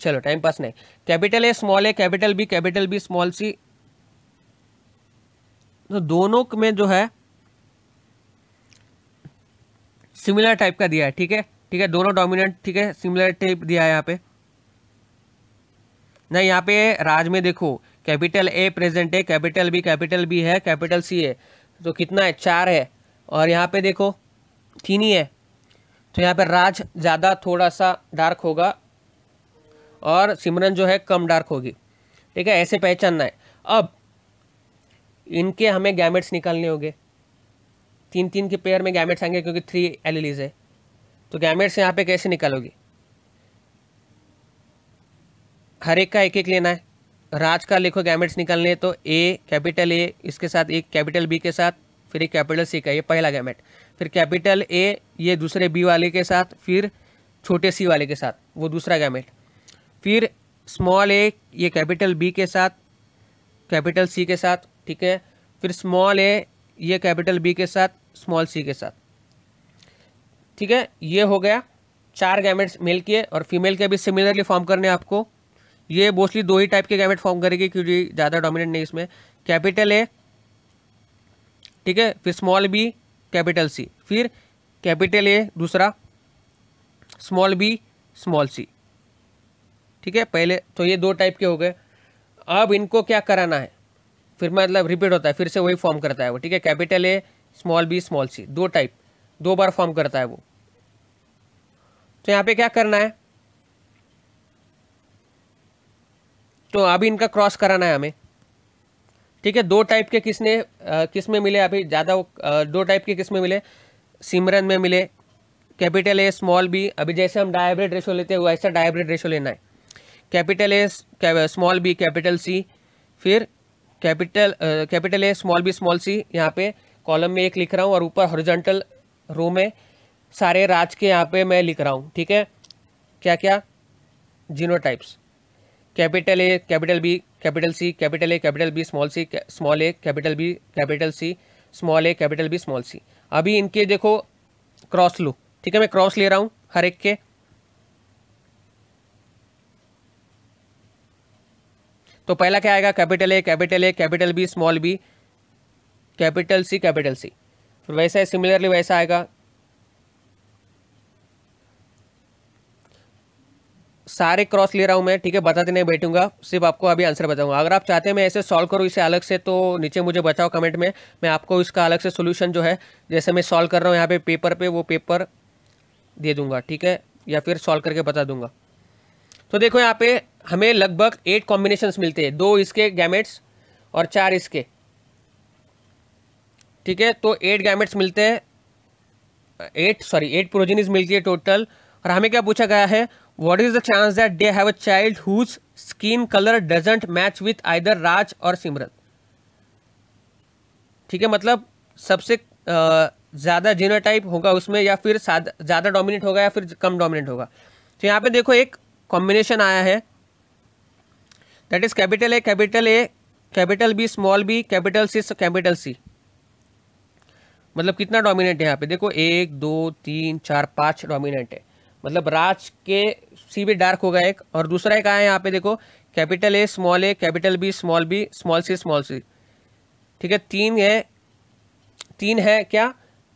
चलो टाइम पास नहीं capital A small A capital B capital B small C तो दोनों में जो है सिमिलर टाइप का दिया है ठीक है ठीक है दोनों डोमिनेंट ठीक है सिमिलर टाइप दिया है यहाँ पे ना यहाँ पे राज में देखो कैपिटल ए प्रेजेंट है कैपिटल बी कैपिटल बी है कैपिटल सी है तो कितना है चार है और यहाँ पे देखो तीन ही है तो यहाँ पे राज ज़्यादा थोड़ा सा डार्क होगा और सिमरन जो है कम डार्क होगी ठीक है ऐसे पहचानना है अब इनके हमें गैमेट्स निकालने होंगे तीन तीन के पेयर में गैमेट्स आएंगे क्योंकि थ्री एलिलीज है तो गैमेट्स यहाँ पे कैसे निकालोगे हर एक का एक एक लेना है राज का लिखो गैमेट्स निकालने तो ए कैपिटल ए इसके साथ एक कैपिटल बी के साथ फिर एक कैपिटल सी का ये पहला गैमेट फिर कैपिटल ए ये दूसरे बी वाले के साथ फिर छोटे सी वाले के साथ वो दूसरा गैमेट फिर स्मॉल ए ये कैपिटल बी के साथ कैपिटल सी के साथ ठीक है फिर स्मॉल ए ये कैपिटल बी के साथ स्मॉल सी के साथ ठीक है ये हो गया चार गैमेट्स मेल के और फीमेल के भी सिमिलरली फॉर्म करने आपको ये मोस्टली दो ही टाइप के गैमेट फॉर्म करेगी क्योंकि ज़्यादा डोमिनेंट नहीं इसमें कैपिटल ए ठीक है फिर स्मॉल बी कैपिटल सी फिर कैपिटल ए दूसरा स्मॉल बी स्मॉल सी ठीक है पहले तो ये दो टाइप के हो गए अब इनको क्या कराना है फिर मतलब रिपीट होता है फिर से वही फॉर्म करता है वो ठीक है capital A small B small C दो टाइप दो बार फॉर्म करता है वो तो यहाँ पे क्या करना है तो अभी इनका क्रॉस कराना है हमें ठीक है दो टाइप के किसने किस में मिले अभी ज़्यादा दो टाइप के किस में मिले सिमरन में मिले कैपिटल ए स्मॉल बी अभी जैसे हम डायब्रेड रेशो लेते हैं वैसा डायब्रेड रेशो लेना है capital A small B capital C फिर capital capital A small B small C यहाँ पे कॉलम में एक लिख रहा हूँ और ऊपर हॉरिजॉन्टल रो में सारे राज के यहाँ पे मैं लिख रहा हूँ ठीक है क्या क्या genotypes capital A capital B capital C capital A capital B small C small A capital B capital C small A capital B small C अभी इनके देखो क्रॉस लो ठीक है मैं क्रॉस ले रहा हूँ हर एक के तो पहला क्या आएगा capital A capital A capital B small B capital C capital C फिर वैसा है सिमिलरली वैसा आएगा सारे क्रॉस ले रहा हूँ मैं ठीक है बताते नहीं बैठूंगा सिर्फ आपको अभी आंसर बताऊंगा अगर आप चाहते हैं मैं ऐसे सॉल्व करूँ इसे अलग से तो नीचे मुझे बताओ कमेंट में मैं आपको इसका अलग से सोल्यूशन जो है जैसे मैं सॉल्व कर रहा हूँ यहाँ पे पेपर पे वो पेपर दे दूंगा ठीक है या फिर सॉल्व करके बता दूंगा तो देखो यहाँ पे हमें लगभग एट कॉम्बिनेशंस मिलते हैं दो इसके गैमेट्स और चार इसके ठीक है तो एट गैमेट्स मिलते हैं एट सॉरी एट प्रोजिनिज मिलती है टोटल और हमें क्या पूछा गया है what is the chance that they have a child whose skin colour doesn't match with either Raj और सिमरन ठीक है मतलब सबसे ज़्यादा टाइप होगा उसमें या फिर ज़्यादा डोमिनेट होगा या फिर कम डोमिनेट होगा तो यहाँ पे देखो एक कॉम्बिनेशन आया है that is capital A capital A capital B small B capital C capital C मतलब कितना डोमिनेंट है यहाँ पे देखो एक दो तीन चार पाँच डोमिनेंट है मतलब राज के सी भी डार्क होगा एक और दूसरा एक आया यहाँ पे देखो capital A small A capital B small B small C small C ठीक है तीन है तीन है क्या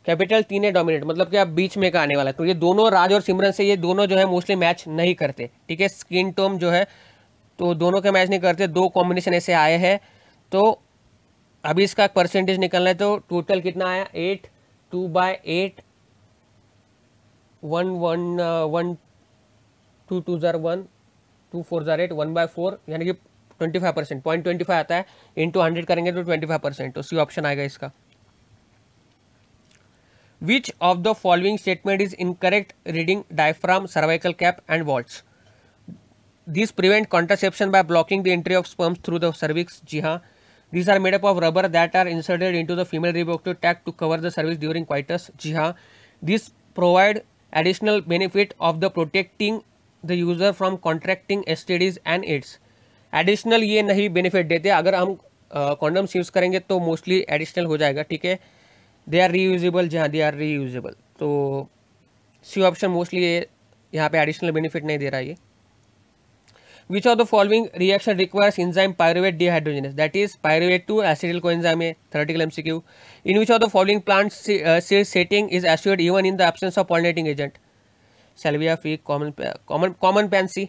कैपिटल तीन है डोमिनेट मतलब क्या बीच में का आने वाला है तो ये दोनों राज और सिमरन से ये दोनों जो है मोस्टली मैच नहीं करते ठीक है स्किन टोम जो है तो दोनों के मैच नहीं करते दो कॉम्बिनेशन ऐसे आए हैं तो अभी इसका परसेंटेज निकलना है तो टोटल कितना आया eight two by eight one one one two two ज़ार वन टू फोर ज़ार एट वन बाय फोर यानी कि twenty five percent point twenty five आता है इन टू हंड्रेड करेंगे तो ट्वेंटी फाइव परसेंट तो सी ऑप्शन आएगा इसका which of the following statement is incorrect regarding diaphragm cervical cap and vaults this prevent contraception by blocking the entry of sperms through the cervix जी हाँ this are made up of rubber that are inserted into the female reproductive tract to cover the cervix during coitus जी हाँ this provide additional benefit of the protecting the user from contracting S T and AIDS additional ये नहीं benefit देते अगर हम condoms use करेंगे तो mostly additional हो जाएगा ठीक है दे आर रीयूजल जी हाँ दे आर रीयूजल तो सी ऑप्शन मोस्टली ये यहाँ पे एडिशनल बेनिफिट नहीं दे रहा है ये which of the following reaction requires enzyme pyruvate dehydrogenase that is pyruvate to acetyl coenzyme a theoretical mcq in which of the following plant seed uh, setting is assured even in the absence of pollinating agent salvia fig common common common pansy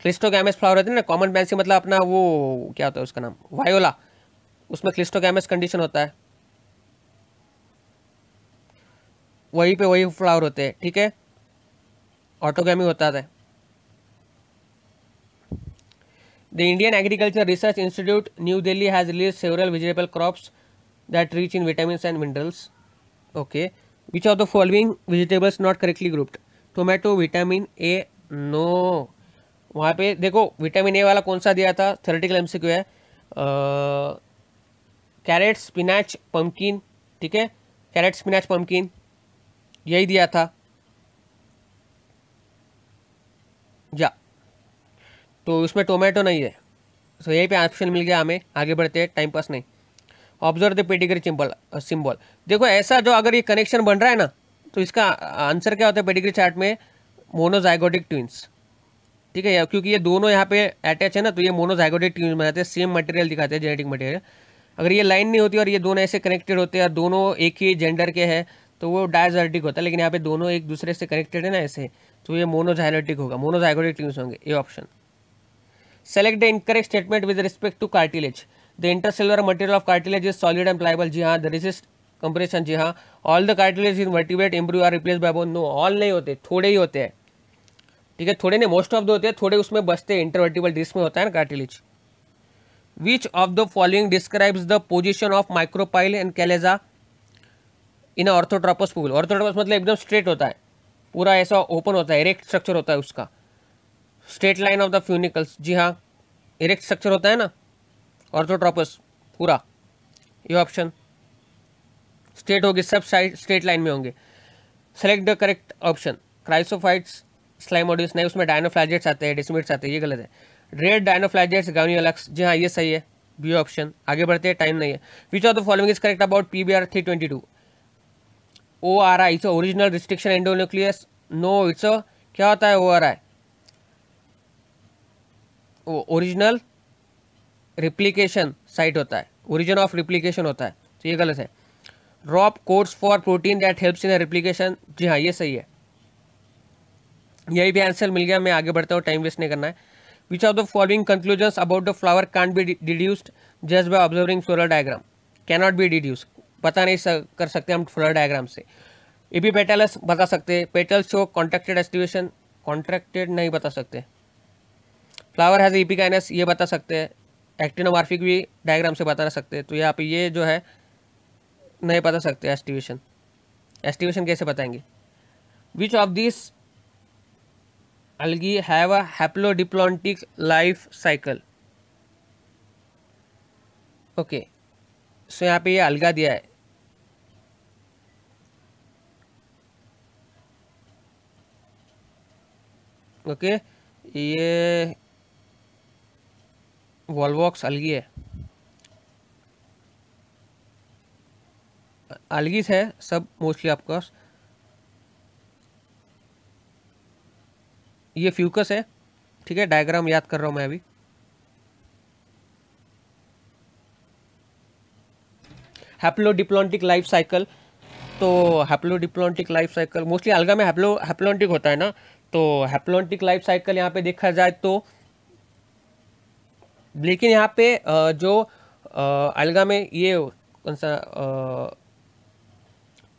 cleistogamous flower होते हैं ना common Pence मतलब अपना वो क्या होता है उसका नाम वायोला उसमें क्लिस्टोगैमस कंडीशन होता है वहीं पे वही फ्लावर होते हैं ठीक है ऑटोगैमी होता है The Indian Agriculture Research Institute, New Delhi has released several vegetable crops that rich in vitamins and minerals. Okay. Which of the following vegetables not correctly grouped? Tomato, vitamin A. No. वहाँ पे देखो vitamin A वाला कौन सा दिया था थर्टिकल एम है कैरेट स्पिनाच पम्पकिन ठीक है कैरेट स्पिनाच पम्पकिन यही दिया था जा तो उसमें टोमेटो नहीं है सो यहीं पे ऑप्शन मिल गया हमें आगे बढ़ते हैं टाइम पास नहीं observe the pedigree symbol symbol देखो ऐसा जो अगर ये कनेक्शन बन रहा है ना तो इसका आंसर uh, क्या होता है पेडिग्री चार्ट में मोनोजाइगोटिक ट्विंस ठीक है क्योंकि ये दोनों यहाँ पे अटैच है ना तो ये मोनोजाइगोटिक ट्विंस बनाते हैं सेम मटेरियल दिखाते हैं जेनेटिक मटेरियल अगर ये लाइन नहीं होती और ये दोनों ऐसे कनेक्टेड होते हैं और दोनों एक ही जेंडर के हैं तो वो डायजाइटिक होता है लेकिन यहाँ पे दोनों एक दूसरे से कनेक्टेड है ना ऐसे तो ये मोनोजाइलोटिक होगा मोनोजाइगोटिक ट्विंस होंगे ये option select the incorrect statement with respect to cartilage the intercellular material of cartilage is solid and pliable जी हाँ द रिजिस्ट कंप्रेशन जी हाँ ऑल द कार्टिलेज इन मल्टीवेट embryo are replace by bone no all नहीं होते थोड़े ही होते हैं ठीक है थोड़े नहीं मोस्ट ऑफ द होते हैं थोड़े उसमें बचते हैं इंटरवर्टिबल डिस्क में होता है ना cartilage which of the following describes the position of micropyle and chalaza in orthotropous ovule orthotropous मतलब एकदम स्ट्रेट होता है पूरा ऐसा ओपन होता है इरेक्ट स्ट्रक्चर होता है उसका straight line of the funicles जी हाँ इरेक्ट स्ट्रक्चर होता है ना ऑर्थोट्रोपस पूरा ये ऑप्शन स्ट्रेट होगी सब साइड स्ट्रेट लाइन में होंगे select the correct option chrysophytes slime moulds नहीं उसमें डायनोफ्लाजेट्स आते हैं डिसमिट्स आते हैं ये गलत है रेड डायनोफ्लाइजेट्स अलग्स जी हाँ ये सही है बी ऑप्शन आगे बढ़ते हैं टाइम नहीं है which of the following is correct about P B R three twenty two O R I its original restriction endonuclease no its क्या होता है O R I original replication site होता है ओरिजिन ऑफ रिप्लीकेशन होता है तो ये गलत है rop codes for protein that helps in replication जी हाँ ये सही है यही भी आंसर मिल गया मैं आगे बढ़ता हूँ टाइम वेस्ट नहीं करना है which of the following conclusion about the flower can be deduced just by observing floral diagram cannot be deduce पता नहीं सक, कर सकते हम फ्लोरल डायग्राम से ए बी पेटल्स बता सकते petals show contracted aestivation contracted नहीं बता सकते फ्लावर हैज़ ईपी काइनेस ये बता सकते हैं एक्टिनोमार्फिक भी डायग्राम से बता सकते हैं तो यहाँ पे ये जो है नहीं बता सकते एस्टिवेशन एस्टिवेशन कैसे बताएंगे which of this algae have a haplodiplontic life cycle okay so यहाँ पे ये अलगा दिया है ओके okay. ये वॉलवॉक्स अलगी है अलगीज है सब मोस्टली आपका ये फ्यूकस है ठीक है डायग्राम याद कर रहा हूँ मैं अभी हैप्लोडिप्लॉन्टिक लाइफ साइकिल तो haplodiplontic life cycle mostly algae में हैप्लो हैप्लोन्टिक होता है ना तो हैप्लोंटिक लाइफ साइकिल यहाँ पे देखा जाए तो लेकिन यहाँ पे जो अलगा में ये कौन सा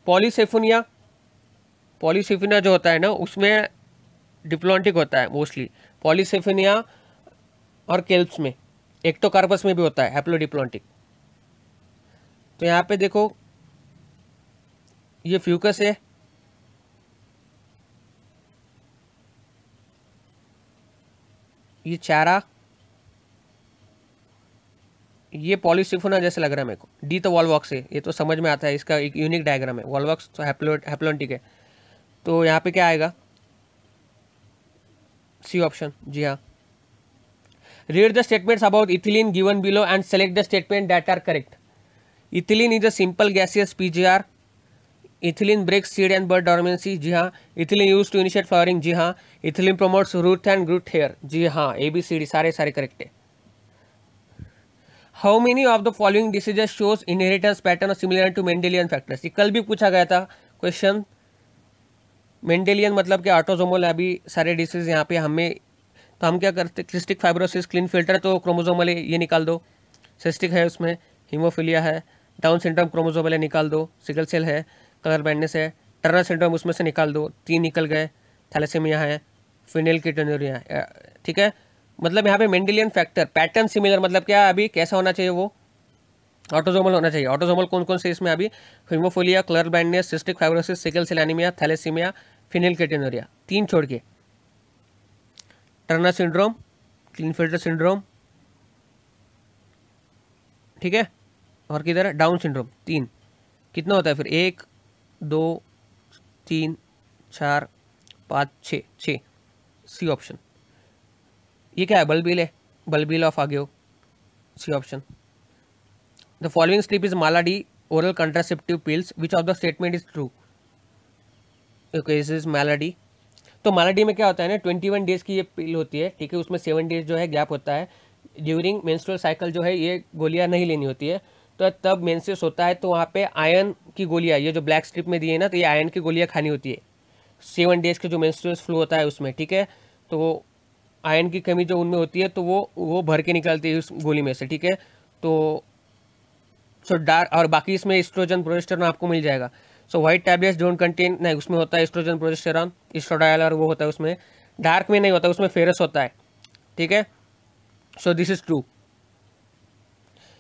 पॉलीसेफोनिया पॉलीसेफोनिया जो होता है ना उसमें डिप्लॉन्टिक होता है मोस्टली पॉलीसेफिनिया और केल्प्स में एक तो कार्पस में भी होता है एप्लोडिप्लॉन्टिक तो यहाँ पे देखो ये फ्यूकस है ये चारा ये पॉलीसिफोना जैसे लग रहा है मेरे को डी तो वॉलवॉक्स है ये तो समझ में आता है इसका एक यूनिक डायग्राम है वॉलवॉक्स तो हैप्लोटिक है तो यहाँ पे क्या आएगा सी ऑप्शन जी हाँ read the statements about ethylene given below and select the statement that are correct ethylene is a simple gaseous PGR ethylene breaks seed and bud dormancy जी हाँ ethylene use to initiate flowering जी हाँ ethylene promotes root and growth hair जी हाँ A B C D सारे सारे correct है how many of the following diseases shows inheritance pattern similar to Mendelian factors ये कल भी पूछा गया था क्वेश्चन मेंडेलियन मतलब कि ऑटोजोमल अभी सारे डिसीज यहाँ पे हमें तो हम क्या करते क्रिस्टिक फाइब्रोसिस क्लीन फिल्टर तो क्रोमोजोमल है ये निकाल दो सिस्टिक है उसमें हीमोफिलिया है डाउन सिंड्रोम क्रोमोजोमल है निकाल दो सिकल सेल है कलर बैंडनेस है टर्नर सिंड्रोम उसमें से निकाल दो तीन निकल गए थैलेसेमिया है फिनेल किटोनोरिया ठीक है मतलब यहाँ पे मेंडेलियन फैक्टर पैटर्न सिमिलर मतलब क्या अभी कैसा होना चाहिए वो ऑटोजोमल होना चाहिए ऑटोजोमल कौन कौन से इसमें अभी haemophilia colour blindness cystic fibrosis sickle cell anaemia thalassaemia phenylketonuria तीन छोड़ के Turner syndrome Klinefelter syndrome ठीक है और किधर डाउन सिंड्रोम तीन कितना होता है फिर एक दो तीन चार पाँच छः छः सी ऑप्शन ये क्या है बलबील है बलबील ऑफ आगे C option the following slip is Mala D contraceptive pills which of the statement is is true okay this तो मालाडी में क्या होता है ना ट्वेंटी वन डेज़ की ये पिल होती है ठीक है उसमें सेवन डेज जो है गैप होता है ड्यूरिंग मेंस्ट्रुअल साइकिल जो है ये गोलियां नहीं लेनी होती है तो तब मेंसेस होता है तो वहाँ पे आयन की गोलियां ये जो ब्लैक स्ट्रिप में दी है ना तो ये आयन की गोलियां खानी होती है सेवन डेज़ के जो मेंस्ट्रुअल फ्लू होता है उसमें ठीक है तो आयन की कमी जो उनमें होती है तो वो वो भर के निकलती है उस गोली में से ठीक है तो सो डार्क और बाकी इसमें एस्ट्रोजन प्रोजेस्टेरॉन आपको मिल जाएगा so white tablets don't contain नहीं उसमें होता है एस्ट्रोजन प्रोजेस्टेरॉन एस्ट्रोडायल और वो होता है उसमें डार्क में नहीं होता उसमें फेरस होता है ठीक है सो दिस इज़ ट्रू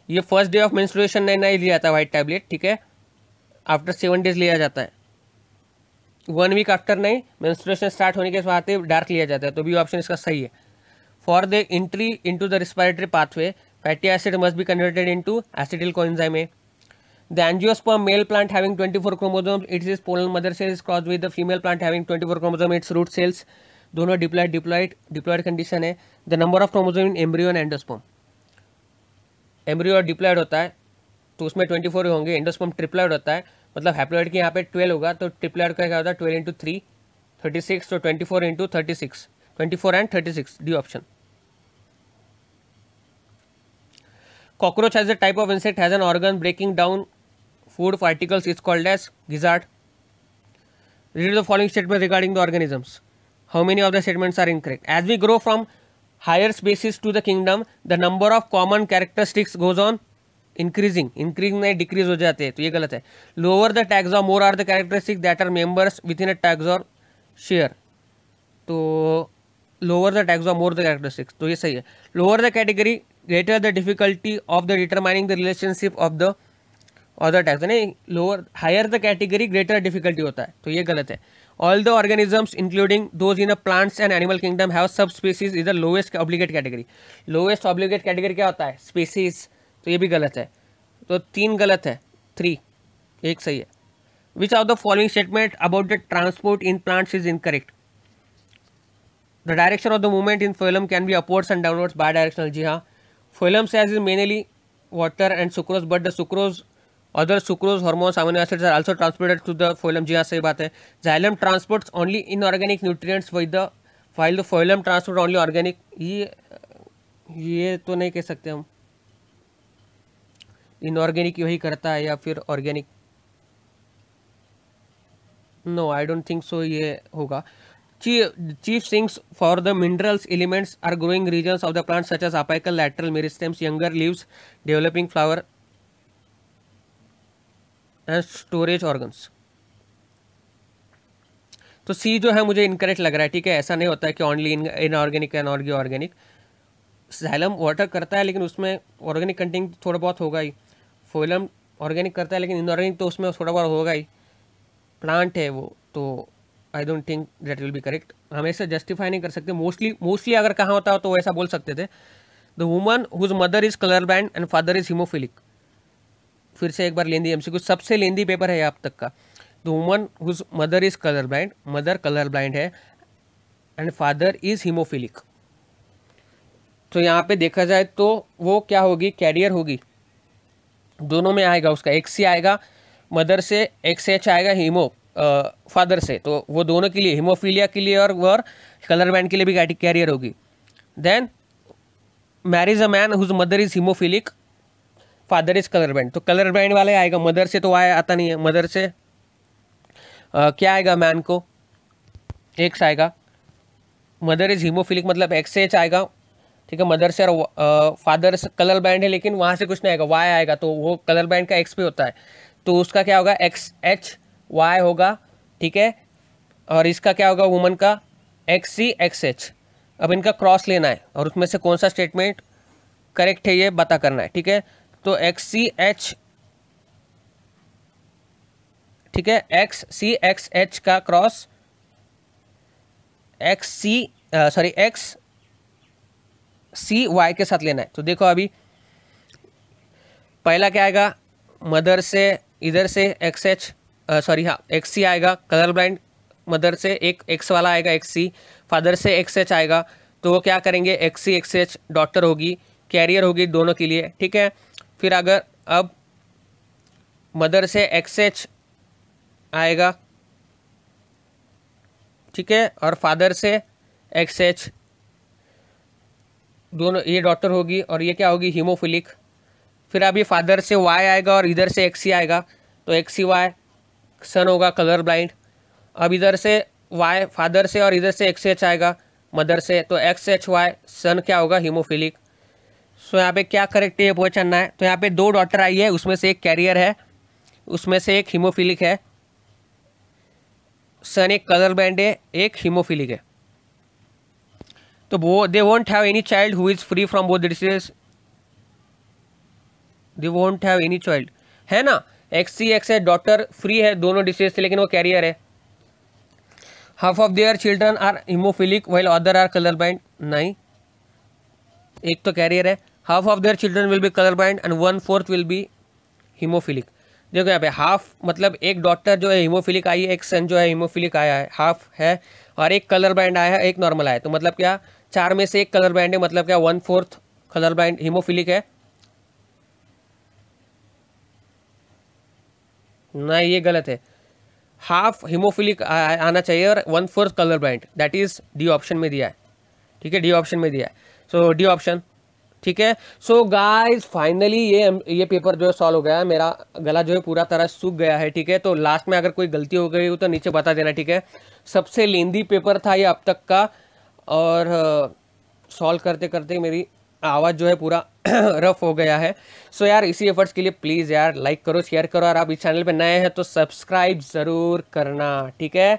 ये फर्स्ट डे ऑफ मेंस्ट्रुएशन नहीं लिया जाता व्हाइट टैबलेट ठीक है आफ्टर सेवन डेज लिया जाता है वन वीक आफ्टर नहीं मेन्स्ट्रेशन स्टार्ट होने के बाद डार्क लिया जाता है तो भी ऑप्शन इसका सही है for the entry into the respiratory pathway fatty acid must be converted into acetyl coenzyme A The angiosperm male plant having 24 chromosomes, it is pollen mother cells crossed with the female plant having 24 chromosome its root cells दोनों diploid diploid diploid condition है the number of chromosome in embryo and endosperm embryo diploid होता है तो उसमें twenty four होंगे endosperm triploid होता है मतलब हैप्लोइड के यहाँ पे ट्वेल्व होगा तो ट्रिपल का क्या होता है twelve into three thirty six तो twenty four into thirty six twenty four and thirty six D option cockroach as a type of insect has an organ breaking down food particles is called as gizzard read the following statement regarding the organisms how many of the statements are incorrect as we grow from higher species to the kingdom the number of common characteristics goes on increasing increase नहीं decrease हो जाते हैं तो ये गलत है lower the taxa of more are the characteristic that are members within a taxa और share तो lower the taxa of more the characteristics तो ये सही है lower the category greater the difficulty of the determining the relationship of the other taxa नहीं lower higher the category greater difficulty होता है तो ये गलत है all the organisms including those in a plants and animal kingdom have subspecies is the lowest obligate category lowest obligate category क्या होता है स्पीसीज़ तो ये भी गलत है तो तीन गलत है थ्री एक सही है which are the following statement about the transport in plants is incorrect the direction of the movement in phloem can be upwards and downwards by directional जी हाँ phloem sap is mainly water and sucrose but the sucrose other sucrose hormone amino acids are also transported to the phloem जी हाँ सही बात है xylem transports only organic nutrients with the while the phloem transport only organic ये ये तो नहीं कह सकते हम इनऑर्गेनिक यही करता है या फिर organic no I don't think so ये होगा ची chief sinks for the minerals elements are growing region of the plants such as apical lateral meristems younger leaves developing flower and storage organs तो C जो है मुझे incorrect लग रहा है ठीक है ऐसा नहीं होता है कि ऑनली इन इनऑर्गेनिक एन ऑर्गी ऑर्गेनिक सैलम वाटर करता है लेकिन उसमें ऑर्गेनिक कंटेंट थोड़ा बहुत होगा ही फोलम ऑर्गेनिक करता है लेकिन इनऑर्गेनिक तो उसमें थोड़ा बहुत होगा ही प्लांट है वो तो I don't think that will be correct हम ऐसे जस्टिफाई नहीं कर सकते मोस्टली मोस्टली अगर कहाँ होता हो तो ऐसा बोल सकते थे the woman whose mother is colour blind and father is haemophilic फिर से एक बार लेंदी एम सबसे लेंदी पेपर है अब तक का the woman whose mother is colour blind mother colour blind है एंड फादर इज़ हिमोफिलिक तो यहाँ पे देखा जाए तो वो क्या होगी कैरियर होगी दोनों में आएगा उसका एक्स सी आएगा मदर से एक्स एच आएगा हीमो फादर से तो वो दोनों के लिए हीमोफीलिया के लिए और और कलर बैंड के लिए भी कैरियर होगी then marriage a man whose mother is haemophilic father is colour blind तो कलर बैंड वाले आएगा मदर से तो आया आता नहीं है मदर से आ, क्या आएगा मैन को एक्स आएगा मदर इज़ हीमोफिलिक मतलब एक्स एच आएगा ठीक है मदर से और फादर से कलर बैंड है लेकिन वहाँ से कुछ नहीं आएगा वाई आएगा तो वो कलर बैंड का एक्स पे होता है तो उसका क्या होगा एक्स एच वाई होगा ठीक है और इसका क्या होगा वुमन का एक्स सी एक्स एच अब इनका क्रॉस लेना है और उसमें से कौन सा स्टेटमेंट करेक्ट है ये पता करना है ठीक है तो एक्स सी एच ठीक है एक्स सी एक्स एच का cross X C sorry X C Y के साथ लेना है तो देखो अभी पहला क्या आएगा मदर से इधर से एक्स एच सॉरी हाँ एक्स सी आएगा कलर ब्लाइंड मदर से एक एक्स वाला आएगा एक्स सी फादर से एक्स एच आएगा तो वो क्या करेंगे X C X H daughter होगी कैरियर होगी दोनों के लिए ठीक है फिर अगर अब मदर से एक्स एच आएगा ठीक है और फादर से एक्स एच दोनों ये डॉटर होगी और ये क्या होगी हीमोफिलिक फिर अभी फादर से वाई आएगा और इधर से एक्सी आएगा तो एक्सी वाई सन होगा कलर ब्लाइंड अब इधर से वाई फादर से और इधर से एक्स एच आएगा मदर से तो एक्स एच वाई सन क्या होगा हीमोफिलिक सो यहाँ पे क्या करेक्ट ये पहचानना है तो यहाँ पे दो डॉटर आई है उसमें से एक कैरियर है उसमें से एक हीमोफिलिक है सन एक कलर ब्लाइंड है एक हीमोफिलिक है तो वो they won't have any child who is free from both diseases they won't have any child है ना एक्स सी एक्स है डॉटर फ्री है दोनों डिसीज से लेकिन वो कैरियर है half of their children are haemophilic while other are colour blind नहीं एक तो कैरियर है half of their children will be colour blind and one fourth will be haemophilic देखो यहाँ पे हाफ मतलब एक डॉटर जो है हिमोफिलिक आई है एक सन जो है हिमोफिलिक आया है हाफ है और एक कलर बाइंड आया है एक नॉर्मल आया है तो मतलब क्या चार में से एक कलर ब्लाइंड है मतलब क्या one fourth colour blind haemophilic है ना ये गलत है हाफ हीमोफिलिक आना चाहिए और one fourth colour blind that is D option में दिया है ठीक है डी ऑप्शन में दिया है सो डी ऑप्शन ठीक है सो गाइस फाइनली ये ये पेपर जो है सॉल्व हो गया है मेरा गला जो है पूरा तरह सूख गया है ठीक है तो लास्ट में अगर कोई गलती हो गई हो तो नीचे बता देना ठीक है सबसे लेंदी पेपर था ये अब तक का और सॉल्व करते करते मेरी आवाज़ जो है पूरा रफ [CLEARS THROAT] हो गया है सो so यार इसी एफर्ट्स के लिए प्लीज़ यार लाइक करो शेयर करो और आप इस चैनल पे नए हैं तो सब्सक्राइब ज़रूर करना ठीक है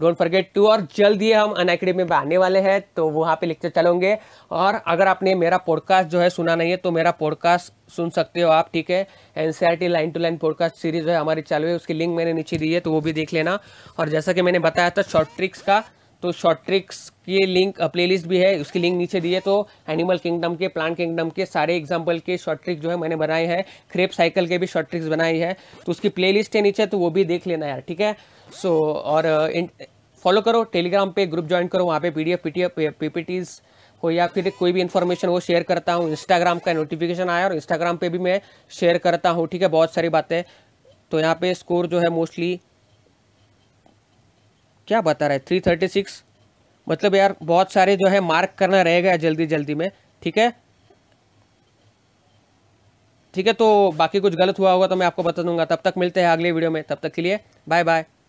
डोंट फॉरगेट टू और जल्द ही हम अन में आने वाले हैं तो वहाँ पे लेक्चर चलोगे और अगर आपने मेरा पॉडकास्ट जो है सुना नहीं है तो मेरा पॉडकास्ट सुन सकते हो आप ठीक है एन line to line podcast series है हमारी चालू है उसकी लिंक मैंने नीचे दी है तो वो भी देख लेना और जैसा कि मैंने बताया था शॉर्ट ट्रिक्स का तो शॉर्ट ट्रिक्स की लिंक प्लेलिस्ट भी है उसकी लिंक नीचे दी है तो एनिमल किंगडम के प्लांट किंगडम के सारे एग्जाम्पल के शॉर्ट ट्रिक जो है मैंने बनाए हैं क्रेप साइकिल के भी शॉर्ट ट्रिक्स बनाई है तो उसकी प्लेलिस्ट है नीचे तो वो भी देख लेना यार ठीक है सो so, और फॉलो करो टेलीग्राम पे ग्रुप ज्वाइन करो वहाँ पे पी डी एफ पी हो या फिर कोई भी इन्फॉर्मेशन वो शेयर करता हूँ इंस्टाग्राम का नोटिफिकेशन आया और इंस्टाग्राम पे भी मैं शेयर करता हूँ ठीक है बहुत सारी बातें तो यहाँ पे स्कोर जो है मोस्टली क्या बता रहा है थ्री थर्टी सिक्स मतलब यार बहुत सारे जो है मार्क करना रहेगा जल्दी जल्दी में ठीक है ठीक है तो बाकी कुछ गलत हुआ होगा तो मैं आपको बता दूंगा तब तक मिलते हैं अगले वीडियो में तब तक के लिए बाय बाय